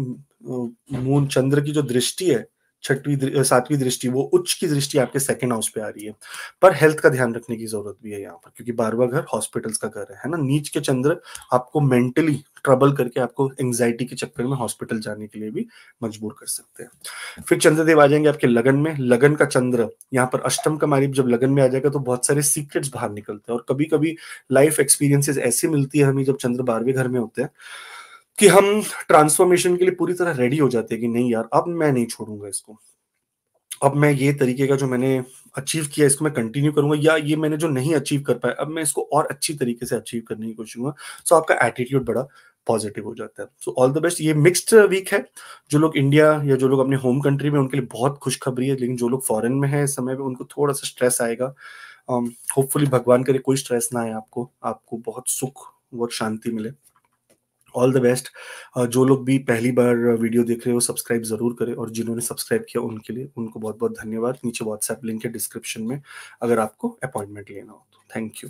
मून चंद्र की जो दृष्टि है छठवीं सातवीं दृष्टि वो उच्च की दृष्टि आपके सेकंड हाउस पे आ रही है पर हेल्थ का ध्यान रखने की जरूरत भी है यहाँ पर क्योंकि बारवा घर हॉस्पिटल्स का घर है ना नीच के चंद्र आपको मेंटली ट्रबल करके आपको एंग्जाइटी के चक्कर में हॉस्पिटल जाने के लिए भी मजबूर कर सकते हैं फिर चंद्रदेव आ जाएंगे आपके लगन में लगन का चंद्र यहाँ पर अष्टम का मारिब जब लगन में आ जाएगा तो बहुत सारे सीक्रेट्स बाहर निकलते हैं और कभी कभी लाइफ एक्सपीरियंसेस ऐसी मिलती है हमें जब चंद्र बारहवें घर में होते हैं कि हम ट्रांसफॉर्मेशन के लिए पूरी तरह रेडी हो जाते हैं कि नहीं यार अब मैं नहीं छोड़ूंगा इसको अब मैं ये तरीके का जो मैंने अचीव किया इसको मैं कंटिन्यू करूंगा या ये मैंने जो नहीं अचीव कर पाया अब मैं इसको और अच्छी तरीके से अचीव करने की कोशिश करूंगा सो आपका एटीट्यूड बड़ा पॉजिटिव हो जाता है सो ऑल द बेस्ट ये मिक्स्ड वीक है जो लोग इंडिया या जो लोग अपने होम कंट्री में उनके लिए बहुत खुशखबरी है लेकिन जो लोग फॉरेन में है इस समय पर उनको थोड़ा सा स्ट्रेस आएगा होपफुली um, भगवान करे कोई स्ट्रेस ना आए आपको आपको बहुत सुख बहुत शांति मिले ऑल द बेस्ट जो लोग भी पहली बार वीडियो uh, देख रहे हो सब्सक्राइब जरूर करें और जिन्होंने सब्सक्राइब किया उनके लिए उनको बहुत बहुत धन्यवाद नीचे व्हाट्सएप लिंक है डिस्क्रिप्शन में अगर आपको अपॉइंटमेंट लेना हो तो thank you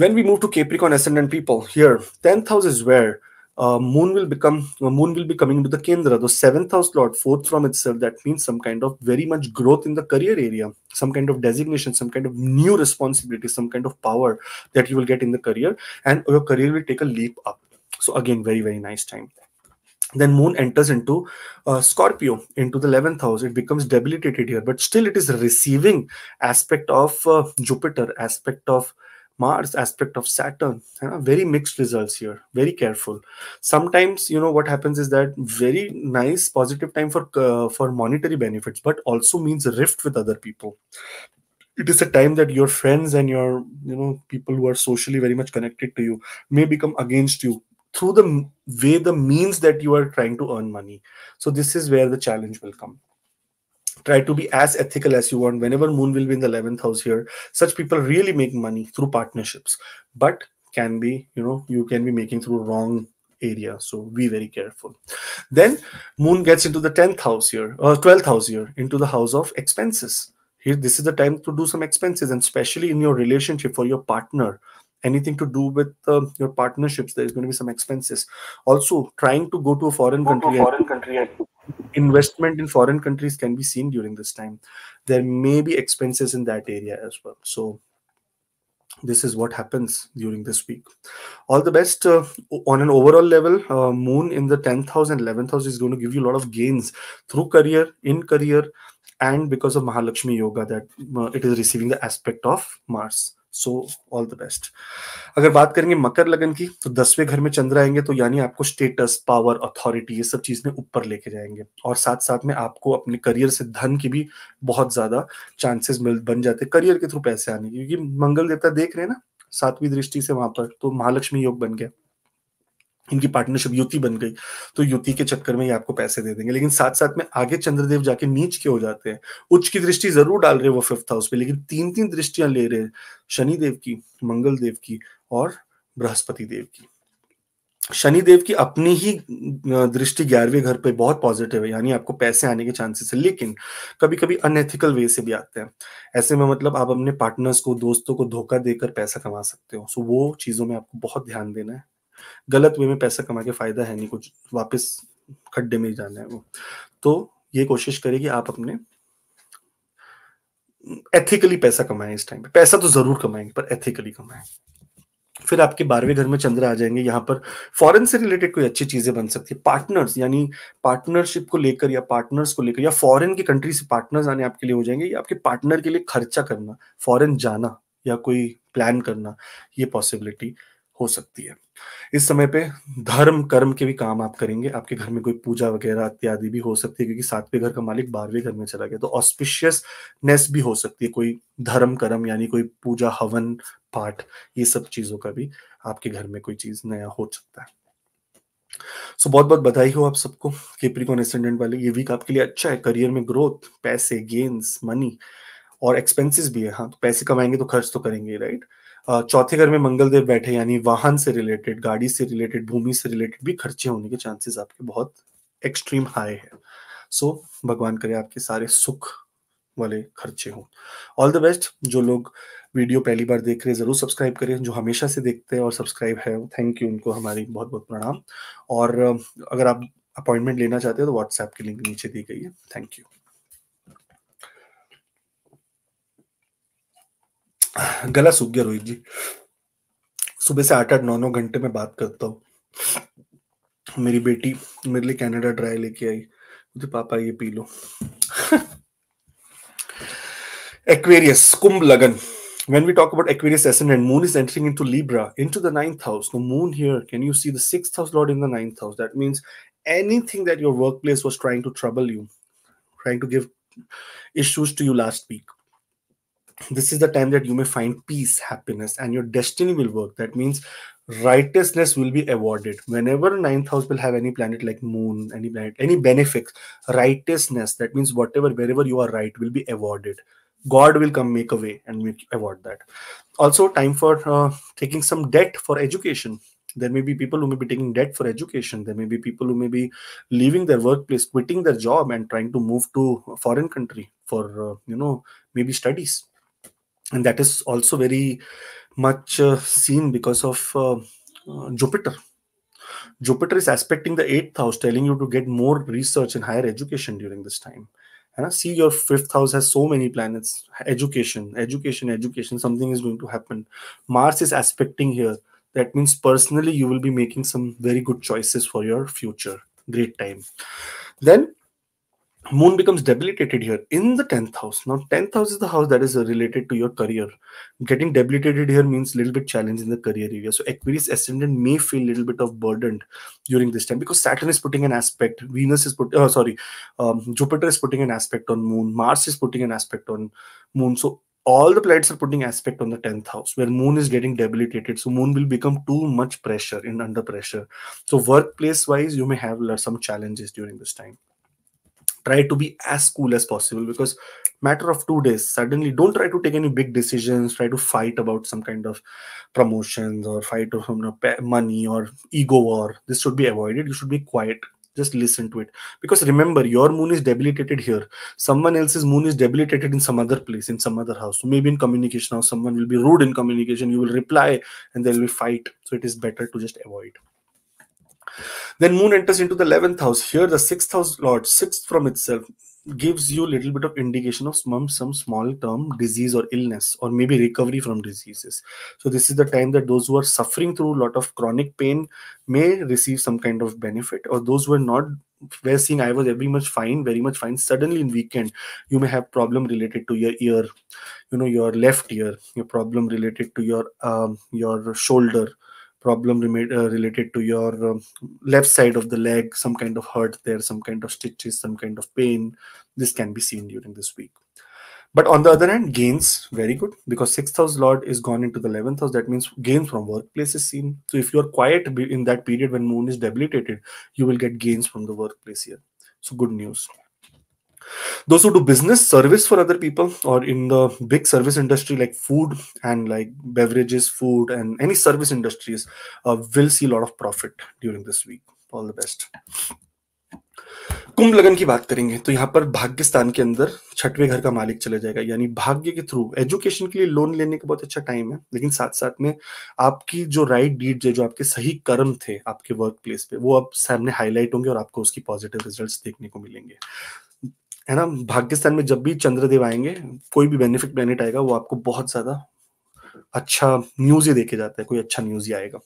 when we move to Capricorn ascendant people here tenth house is where uh, moon will become uh, moon will be coming into the kendra the seventh house lord fourth from itself that means some kind of very much growth in the career area some kind of designation some kind of new responsibility some kind of power that you will get in the career and your career will take a leap up so again very very nice time then moon enters into uh, scorpio into the 11th house it becomes debilitated here but still it is receiving aspect of uh, jupiter aspect of Mars aspect of Saturn. You know, very mixed results here. Very careful. Sometimes, you know, what happens is that very nice positive time for uh, for monetary benefits, but also means rift with other people. It is a time that your friends and your you know people who are socially very much connected to you may become against you through the way the means that you are trying to earn money. So this is where the challenge will come try to be as ethical as you want whenever moon will be in the 11th house here such people really make money through partnerships but can be you know you can be making through wrong area so be very careful then moon gets into the 10th house here or uh, 12th house here into the house of expenses here this is the time to do some expenses and especially in your relationship for your partner anything to do with uh, your partnerships there is going to be some expenses also trying to go to a foreign go country, a foreign and, country and investment in foreign countries can be seen during this time. There may be expenses in that area as well. So this is what happens during this week. All the best uh, on an overall level. Uh, moon in the 10th house and 11th house is going to give you a lot of gains through career, in career, and because of Mahalakshmi Yoga that uh, it is receiving the aspect of Mars. So all the best अगर बात करेंगे मकर लगन की तो दसवें घर में चंद्र आएंगे तो यानी आपको स्टेटस पावर अथॉरिटी ये सब चीज में ऊपर लेके जाएंगे और साथ साथ में आपको अपने करियर से धन की भी बहुत ज्यादा चांसेस मिल बन जाते करियर के थ्रू पैसे आने क्योंकि मंगल देवता देख रहे हैं ना सातवीं दृष्टि से वहां पर तो महालक्ष्मी योग बन गया इनकी पार्टनरशिप युति बन गई तो युति के चक्कर में ये आपको पैसे दे देंगे लेकिन साथ साथ में आगे चंद्रदेव जाके नीच के हो जाते हैं उच्च की दृष्टि जरूर डाल रहे वो फिफ्थ हाउस पे लेकिन तीन तीन दृष्टियां ले रहे हैं शनिदेव की मंगल देव की और बृहस्पति देव की शनिदेव की अपनी ही दृष्टि ग्यारहवें घर पे बहुत पॉजिटिव है यानी आपको पैसे आने के चांसेस है लेकिन कभी कभी अनएथिकल वे से भी आते हैं ऐसे में मतलब आप अपने पार्टनर्स को दोस्तों को धोखा देकर पैसा कमा सकते हो सो वो चीजों में आपको बहुत ध्यान देना है गलत वे में पैसा कमा के फायदा है नहीं कुछ वापस खड्डे में ही जाना है वो तो ये कोशिश करें कि आप अपने एथिकली पैसा कमाएं इस टाइम पे पैसा तो जरूर कमाएंगे पर एथिकली कमाएं फिर आपके बारहवें घर में चंद्र आ जाएंगे यहाँ पर फॉरेन से रिलेटेड कोई अच्छी चीजें बन सकती है पार्टनर्स यानी पार्टनरशिप को लेकर या पार्टनर्स को लेकर या फॉरेन की कंट्री से पार्टनर्स आने आपके लिए हो जाएंगे या आपके पार्टनर के लिए खर्चा करना फॉरेन जाना या कोई प्लान करना ये पॉसिबिलिटी हो सकती है इस समय पे धर्म कर्म के भी काम आप करेंगे आपके घर में कोई पूजा वगैरह इत्यादि भी हो सकती है क्योंकि सातवें घर का मालिक बारहवें घर में चला गया तो ऑस्पिशियसनेस भी हो सकती है कोई धर्म कर्म यानी कोई पूजा हवन पाठ ये सब चीजों का भी आपके घर में कोई चीज नया हो सकता है सो so, बहुत बहुत बधाई हो आप सबको केप्रिकॉन एसेंडेंट वाले ये वीक आपके लिए अच्छा है करियर में ग्रोथ पैसे गेन्स मनी और एक्सपेंसेस भी है हाँ तो पैसे कमाएंगे तो खर्च तो करेंगे राइट right? चौथे घर में मंगलदेव बैठे यानी वाहन से रिलेटेड गाड़ी से रिलेटेड भूमि से रिलेटेड भी खर्चे होने के चांसेस आपके बहुत एक्सट्रीम हाई है सो so, भगवान करे आपके सारे सुख वाले खर्चे हों ऑल द बेस्ट जो लोग वीडियो पहली बार देख रहे हैं जरूर सब्सक्राइब करें जो हमेशा से देखते हैं और सब्सक्राइब है थैंक यू उनको हमारी बहुत बहुत प्रणाम और अगर आप अपॉइंटमेंट लेना चाहते हो तो व्हाट्सएप की लिंक नीचे दी गई है थैंक यू गला सूख गया रोहित जी सुबह से आठ आठ नौ नौ घंटे में बात करता हूँ मेरी बेटी मेरे लिए कनाडा ड्राई लेके आई मुझे पापा ये पी लो एक्वेरियस कुंभ लगन When we talk about Aquarius ascendant, moon is entering into Libra, into the ninth house. The moon here, can you see the sixth house lord in the ninth house? That means anything that your workplace was trying to trouble you, trying to give issues to you last week, this is the time that you may find peace happiness and your destiny will work that means righteousness will be awarded whenever ninth house will have any planet like moon any planet any benefits righteousness that means whatever wherever you are right will be awarded god will come make a way and make award that also time for uh, taking some debt for education there may be people who may be taking debt for education there may be people who may be leaving their workplace quitting their job and trying to move to a foreign country for uh, you know maybe studies and that is also very much uh, seen because of uh, uh, Jupiter. Jupiter is aspecting the eighth house, telling you to get more research and higher education during this time. And I uh, see your fifth house has so many planets. Education, education, education. Something is going to happen. Mars is aspecting here. That means personally you will be making some very good choices for your future. Great time. Then moon becomes debilitated here in the 10th house now 10th house is the house that is related to your career getting debilitated here means a little bit challenge in the career area so aquarius ascendant may feel a little bit of burdened during this time because saturn is putting an aspect venus is put oh, sorry um, jupiter is putting an aspect on moon mars is putting an aspect on moon so all the planets are putting aspect on the 10th house where moon is getting debilitated so moon will become too much pressure in under pressure so workplace wise you may have some challenges during this time try to be as cool as possible because matter of two days suddenly don't try to take any big decisions try to fight about some kind of promotions or fight of you know, money or ego war this should be avoided you should be quiet just listen to it because remember your moon is debilitated here someone else's moon is debilitated in some other place in some other house maybe in communication or someone will be rude in communication you will reply and there will be fight so it is better to just avoid then moon enters into the 11th house. Here, the 6th house lord, 6th from itself, gives you a little bit of indication of some, some small term disease or illness or maybe recovery from diseases. So this is the time that those who are suffering through a lot of chronic pain may receive some kind of benefit or those who are not were seeing I was very much fine, very much fine. Suddenly in weekend, you may have problem related to your ear, you know, your left ear, your problem related to your um, your shoulder, problem uh, related to your um, left side of the leg, some kind of hurt there, some kind of stitches, some kind of pain. This can be seen during this week. But on the other hand, gains, very good, because sixth house lord is gone into the 11th house. That means gains from workplace is seen. So if you are quiet in that period when moon is debilitated, you will get gains from the workplace here. So good news. those who do business service for other people or in the big service industry like food and like beverages food and any service industries uh, will see a lot of profit during this week all the best कुंभ लगन की बात करेंगे तो यहाँ पर भाग्य स्थान के अंदर छठवें घर का मालिक चला जाएगा यानी भाग्य के थ्रू एजुकेशन के लिए लोन लेने का बहुत अच्छा टाइम है लेकिन साथ साथ में आपकी जो राइट डीड जो आपके सही कर्म थे आपके वर्क प्लेस पे वो अब सामने हाईलाइट होंगे और आपको उसकी पॉजिटिव रिजल्ट देखने को मिलेंगे है ना भाग्यस्थान में जब भी चंद्रदेव आएंगे कोई भी बेनिफिट प्लेनेट आएगा वो आपको बहुत ज्यादा अच्छा न्यूज ही देखे जाता है कोई अच्छा न्यूज ही आएगा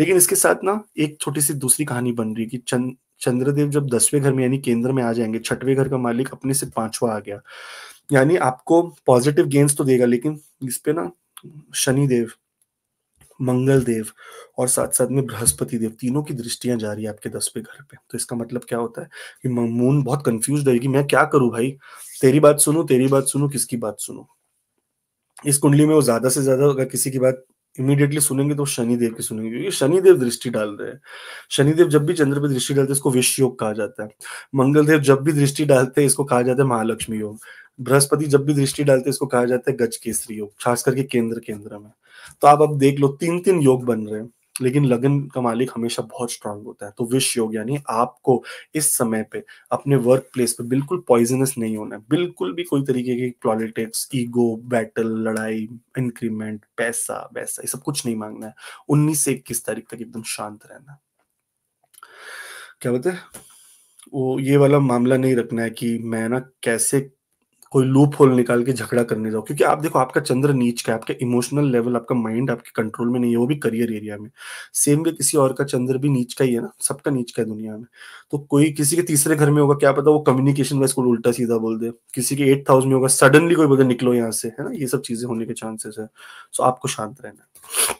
लेकिन इसके साथ ना एक छोटी सी दूसरी कहानी बन रही कि चंद चंद्रदेव जब दसवें घर में यानी केंद्र में आ जाएंगे छठवें घर का मालिक अपने से पांचवा आ गया यानी आपको पॉजिटिव गेंस तो देगा लेकिन इस पे ना शनिदेव मंगल देव और साथ साथ में बृहस्पति देव तीनों की दृष्टियां जा रही है आपके दसवें घर पे तो इसका मतलब क्या होता है कि मून बहुत कंफ्यूज रहेगी मैं क्या करूं भाई तेरी बात सुनू तेरी बात सुनो किसकी बात सुनो इस कुंडली में वो ज्यादा से ज्यादा अगर किसी की बात इमीडिएटली सुनेंगे तो शनिदेव की सुनेंगे क्योंकि शनिदेव दृष्टि डाल रहे हैं शनिदेव जब भी चंद्र पे दृष्टि डालते हैं इसको विश्व योग कहा जाता है मंगलदेव जब भी दृष्टि डालते हैं इसको कहा जाता है महालक्ष्मी योग बृहस्पति जब भी दृष्टि डालते हैं इसको कहा जाता है गज केसरी योग खास करके केंद्र केंद्र में तो आप अब देख लो तीन तीन योग बन रहे हैं लेकिन लगन का मालिक हमेशा बहुत स्ट्रांग होता है तो विश योग यानी आपको इस समय पे अपने वर्क प्लेस पे बिल्कुल पॉइजनस नहीं होना है बिल्कुल भी कोई तरीके की पॉलिटिक्स ईगो बैटल लड़ाई इंक्रीमेंट पैसा वैसा ये सब कुछ नहीं मांगना है उन्नीस से इक्कीस तारीख तक एकदम शांत रहना क्या बोलते वो ये वाला मामला नहीं रखना है कि मैं ना कैसे कोई लूप होल निकाल के झगड़ा करने जाओ क्योंकि आप देखो आपका चंद्र नीच का आपका इमोशनल लेवल आपका माइंड आपके कंट्रोल में नहीं है वो भी करियर एरिया में सेम वे किसी और का चंद्र भी नीच का ही है ना सबका नीच का है दुनिया में तो कोई किसी के तीसरे घर में होगा क्या पता वो कम्युनिकेशन वाइज को उल्टा सीधा बोल दे किसी के एट थाउजेंड में होगा सडनली कोई बोलते निकलो यहाँ से है ना ये सब चीजें होने के चांसेस है सो आपको शांत रहना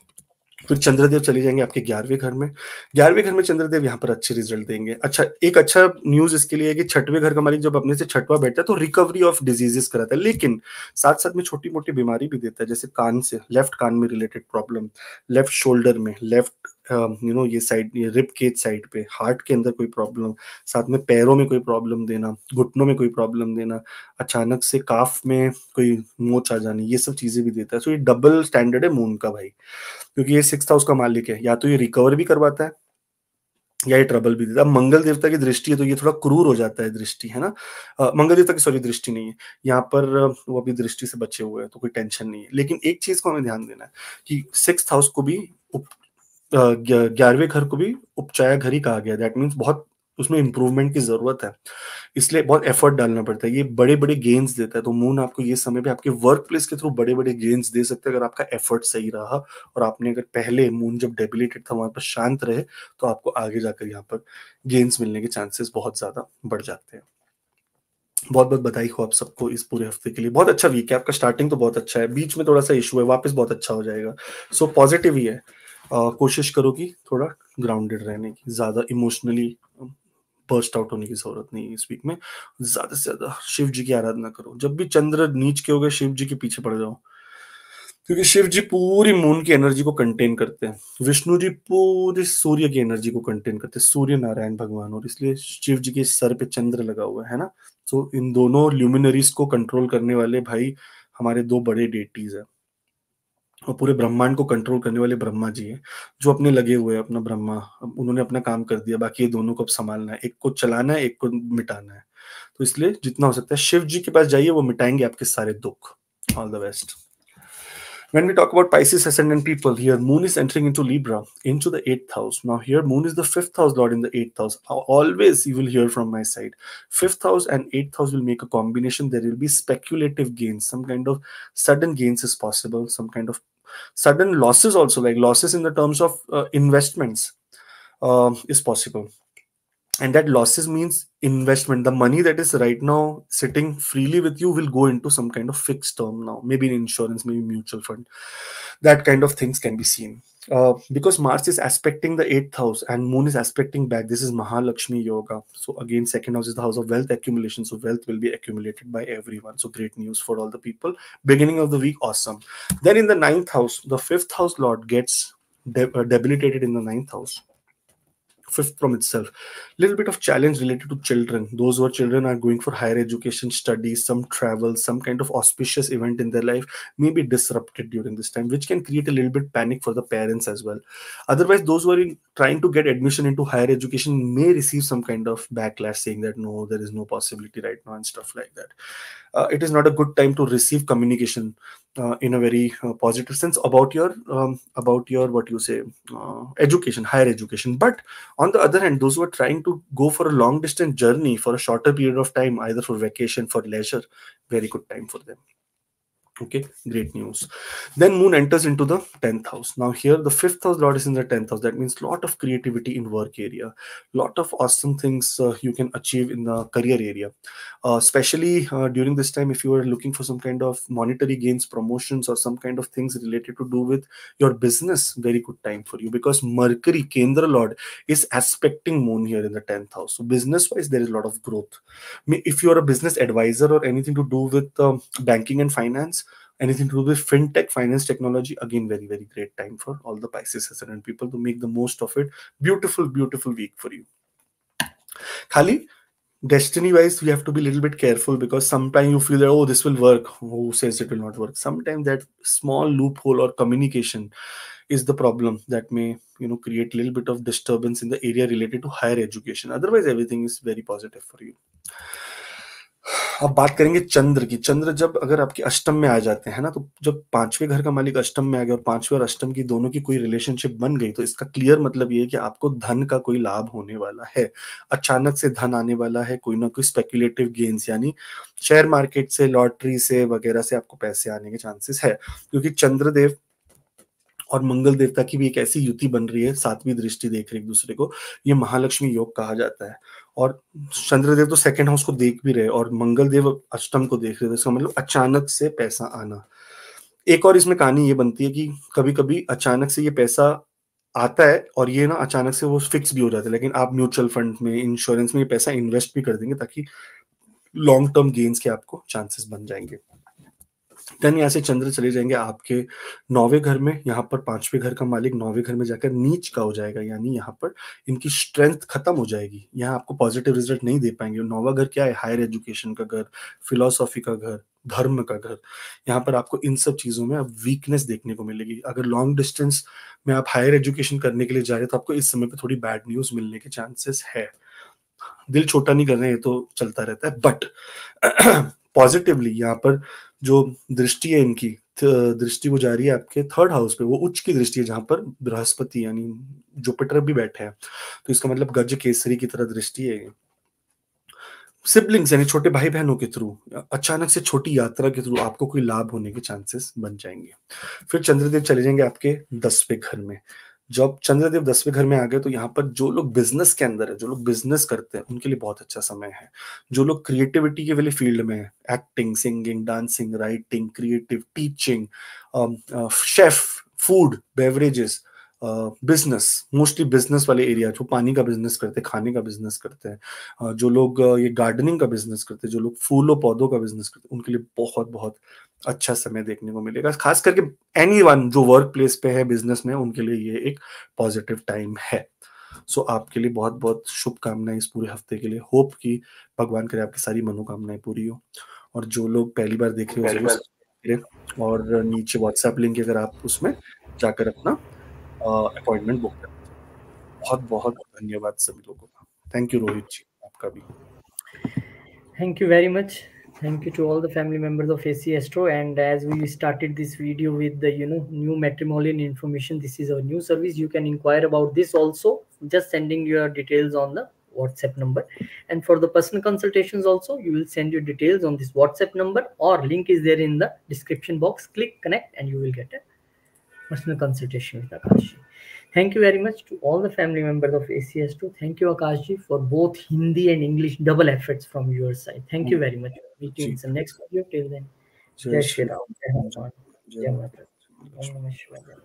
फिर चंद्रदेव चले जाएंगे आपके ग्यारहवें घर में ग्यारहवें घर में चंद्रदेव यहाँ पर अच्छे रिजल्ट देंगे अच्छा एक अच्छा न्यूज इसके लिए है कि छठवें घर का मरीज जब अपने से छठवा बैठता है तो रिकवरी ऑफ डिजीजेस कराता है लेकिन साथ साथ में छोटी मोटी बीमारी भी देता है जैसे कान से लेफ्ट कान में रिलेटेड प्रॉब्लम लेफ्ट शोल्डर में लेफ्ट यू नो ये साइड ये रिप केज साइड पे हार्ट के अंदर कोई प्रॉब्लम साथ में पैरों में कोई प्रॉब्लम देना घुटनों में कोई प्रॉब्लम देना अचानक से काफ में कोई मोच आ जानी ये सब चीजें भी देता है सो ये डबल स्टैंडर्ड है मून का भाई क्योंकि ये सिक्स हाउस का मालिक है या तो ये रिकवर भी करवाता है या ये ट्रबल भी देता है मंगल देवता की दृष्टि है तो ये थोड़ा क्रूर हो जाता है दृष्टि है ना आ, मंगल देवता की सॉरी दृष्टि नहीं है यहाँ पर वो अभी दृष्टि से बचे हुए हैं तो कोई टेंशन नहीं है लेकिन एक चीज को हमें ध्यान देना है कि सिक्स हाउस को भी ग्यारहवें घर को भी उपचाया घर ही कहा गया दैट मीन्स बहुत उसमें इम्प्रूवमेंट की जरूरत है इसलिए बहुत एफर्ट डालना पड़ता है ये बड़े बड़े गेंस देता है तो मून आपको ये समय पे आपके वर्क प्लेस के थ्रू बड़े बड़े गेंस दे सकते हैं अगर आपका एफर्ट सही रहा और आपने अगर पहले मून जब डेबिलेटेड था वहां पर शांत रहे तो आपको आगे जाकर यहाँ पर गेंस मिलने के चांसेस बहुत ज्यादा बढ़ जाते हैं बहुत बहुत बधाई हो आप सबको इस पूरे हफ्ते के लिए बहुत अच्छा वीक है आपका स्टार्टिंग तो बहुत अच्छा है बीच में थोड़ा सा इशू है वापस बहुत अच्छा हो जाएगा सो पॉजिटिव ही है कोशिश करो कि थोड़ा ग्राउंडेड रहने की ज़्यादा इमोशनली बर्स्ट आउट होने की जरूरत नहीं है इस वीक में ज्यादा से ज्यादा शिव जी की आराधना करो जब भी चंद्र नीच के हो गए शिव जी के पीछे पड़ जाओ क्योंकि शिव जी पूरी मून की एनर्जी को कंटेन करते हैं विष्णु जी पूरे सूर्य की एनर्जी को कंटेन करते हैं सूर्य नारायण भगवान और इसलिए शिव जी के सर पे चंद्र लगा हुआ है ना तो इन दोनों ल्यूमिनरीज को कंट्रोल करने वाले भाई हमारे दो बड़े डेटीज हैं और पूरे ब्रह्मांड को कंट्रोल करने वाले ब्रह्मा जी हैं जो अपने लगे हुए हैं अपना ब्रह्मा उन्होंने अपना काम कर दिया बाकी ये दोनों को अब संभालना है एक को चलाना है एक को मिटाना है तो इसलिए जितना हो सकता है शिव जी के पास जाइए वो मिटाएंगे आपके सारे दुख all the best When we talk about Pisces ascendant people, here Moon is entering into Libra, into the eighth house. Now, here Moon is the fifth house lord in the eighth house. Always you will hear from my side. Fifth house and eighth house will make a combination. There will be speculative gains. Some kind of sudden gains is possible. Some kind of sudden losses also like losses in the terms of uh, investments uh, is possible and that losses means investment the money that is right now sitting freely with you will go into some kind of fixed term now maybe an insurance maybe mutual fund that kind of things can be seen uh, because Mars is aspecting the eighth house and Moon is aspecting back. This is Mahalakshmi Yoga. So again, second house is the house of wealth accumulation. So wealth will be accumulated by everyone. So great news for all the people. Beginning of the week, awesome. Then in the ninth house, the fifth house lord gets de uh, debilitated in the ninth house fifth from itself little bit of challenge related to children those who are children are going for higher education studies some travel some kind of auspicious event in their life may be disrupted during this time which can create a little bit panic for the parents as well otherwise those who are in, trying to get admission into higher education may receive some kind of backlash saying that no there is no possibility right now and stuff like that uh, it is not a good time to receive communication uh, in a very uh, positive sense about your um, about your what you say uh, education higher education but on the other hand those who are trying to go for a long distance journey for a shorter period of time either for vacation for leisure very good time for them okay great news then moon enters into the 10th house now here the fifth house lord is in the 10th house that means lot of creativity in work area lot of awesome things uh, you can achieve in the career area uh, especially uh, during this time if you are looking for some kind of monetary gains promotions or some kind of things related to do with your business very good time for you because mercury kendra lord is aspecting moon here in the 10th house so business wise there is a lot of growth if you are a business advisor or anything to do with um, banking and finance anything to do with fintech, finance technology. Again, very, very great time for all the Pisces ascendant people to make the most of it. Beautiful, beautiful week for you. Khali, destiny wise we have to be a little bit careful because sometimes you feel that oh this will work who says it will not work sometimes that small loophole or communication is the problem that may you know create a little bit of disturbance in the area related to higher education otherwise everything is very positive for you अब बात करेंगे चंद्र की चंद्र जब अगर आपके अष्टम में आ जाते हैं ना तो जब पांचवें घर का मालिक अष्टम में आ गया और पांचवें और अष्टम की दोनों की कोई रिलेशनशिप बन गई तो इसका क्लियर मतलब ये है कि आपको धन का कोई लाभ होने वाला है अचानक से धन आने वाला है कोई ना कोई स्पेकुलेटिव गेन्स यानी शेयर मार्केट से लॉटरी से वगैरह से आपको पैसे आने के चांसेस है क्योंकि चंद्रदेव और मंगल देवता की भी एक ऐसी युति बन रही है सातवीं दृष्टि देख रही एक दूसरे को ये महालक्ष्मी योग कहा जाता है और चंद्रदेव तो सेकंड हाउस को देख भी रहे और मंगल देव अष्टम को देख रहे थे इसका मतलब अचानक से पैसा आना एक और इसमें कहानी ये बनती है कि कभी कभी अचानक से ये पैसा आता है और ये ना अचानक से वो फिक्स भी हो जाता है लेकिन आप म्यूचुअल फंड में इंश्योरेंस में ये पैसा इन्वेस्ट भी कर देंगे ताकि लॉन्ग टर्म गेन्स के आपको चांसेस बन जाएंगे देन यहाँ से चंद्र चले जाएंगे आपके नौवे घर में यहाँ पर पांचवे घर का मालिक नौवे घर में जाकर नीच का हो जाएगा यानी यहाँ पर इनकी स्ट्रेंथ खत्म हो जाएगी यहाँ आपको पॉजिटिव रिजल्ट नहीं दे पाएंगे नौवा घर क्या है हायर एजुकेशन का घर फिलोसॉफी का घर धर्म का घर यहाँ पर आपको इन सब चीजों में अब वीकनेस देखने को मिलेगी अगर लॉन्ग डिस्टेंस में आप हायर एजुकेशन करने के लिए जा रहे हो तो आपको इस समय पर थोड़ी बैड न्यूज मिलने के चांसेस है दिल छोटा नहीं कर रहे ये तो चलता रहता है बट पॉजिटिवली यहाँ पर जो दृष्टि है इनकी दृष्टि वो जा रही है आपके थर्ड हाउस पे वो उच्च की दृष्टि है जहां पर बृहस्पति यानी जुपिटर भी बैठे हैं तो इसका मतलब गज केसरी की तरह दृष्टि है सिबलिंग्स यानी छोटे भाई बहनों के थ्रू अचानक से छोटी यात्रा के थ्रू आपको कोई लाभ होने के चांसेस बन जाएंगे फिर चंद्रदेव चले जाएंगे आपके दसवें घर में जब चंद्रदेव दसवें घर में आ गए तो यहाँ पर जो लोग बिजनेस के अंदर है जो लोग बिजनेस करते हैं उनके लिए बहुत अच्छा समय है जो लोग क्रिएटिविटी के वाले फील्ड में है acting singing dancing writing creative teaching chef food beverages business mostly business वाले एरिया जो पानी का बिजनेस करते हैं खाने का बिजनेस करते हैं uh, जो लोग uh, ये गार्डनिंग का बिजनेस करते हैं जो लोग फूलों पौधों का बिजनेस करते हैं उनके लिए बहुत बहुत अच्छा समय देखने को मिलेगा खास करके एनी वन जो वर्क प्लेस पे है बिजनेस में उनके लिए ये एक पॉजिटिव टाइम है सो so, आपके लिए बहुत बहुत शुभकामनाएं इस पूरे हफ्ते के लिए होप कि भगवान करे आपकी सारी मनोकामनाएं पूरी हो और जो लोग पहली बार देख रहे हो और नीचे व्हाट्सएप लिंक अगर आप उसमें जाकर अपना अपॉइंटमेंट बुक कर बहुत बहुत धन्यवाद सभी लोगों का थैंक यू रोहित जी आपका भी thank you very much thank you to all the family members of AC Astro. And as we started this video with the you know new matrimonial information, this is our new service. You can inquire about this also. Just sending your details on the WhatsApp number. And for the personal consultations also, you will send your details on this WhatsApp number or link is there in the description box. Click connect and you will get a personal consultation with Akashi. Thank you very much to all the family members of ACS2. Thank you, Akashji, for both Hindi and English double efforts from your side. Thank you very much. Meet you in the next video. Till then, Jai Shri Ram. Jai Mata.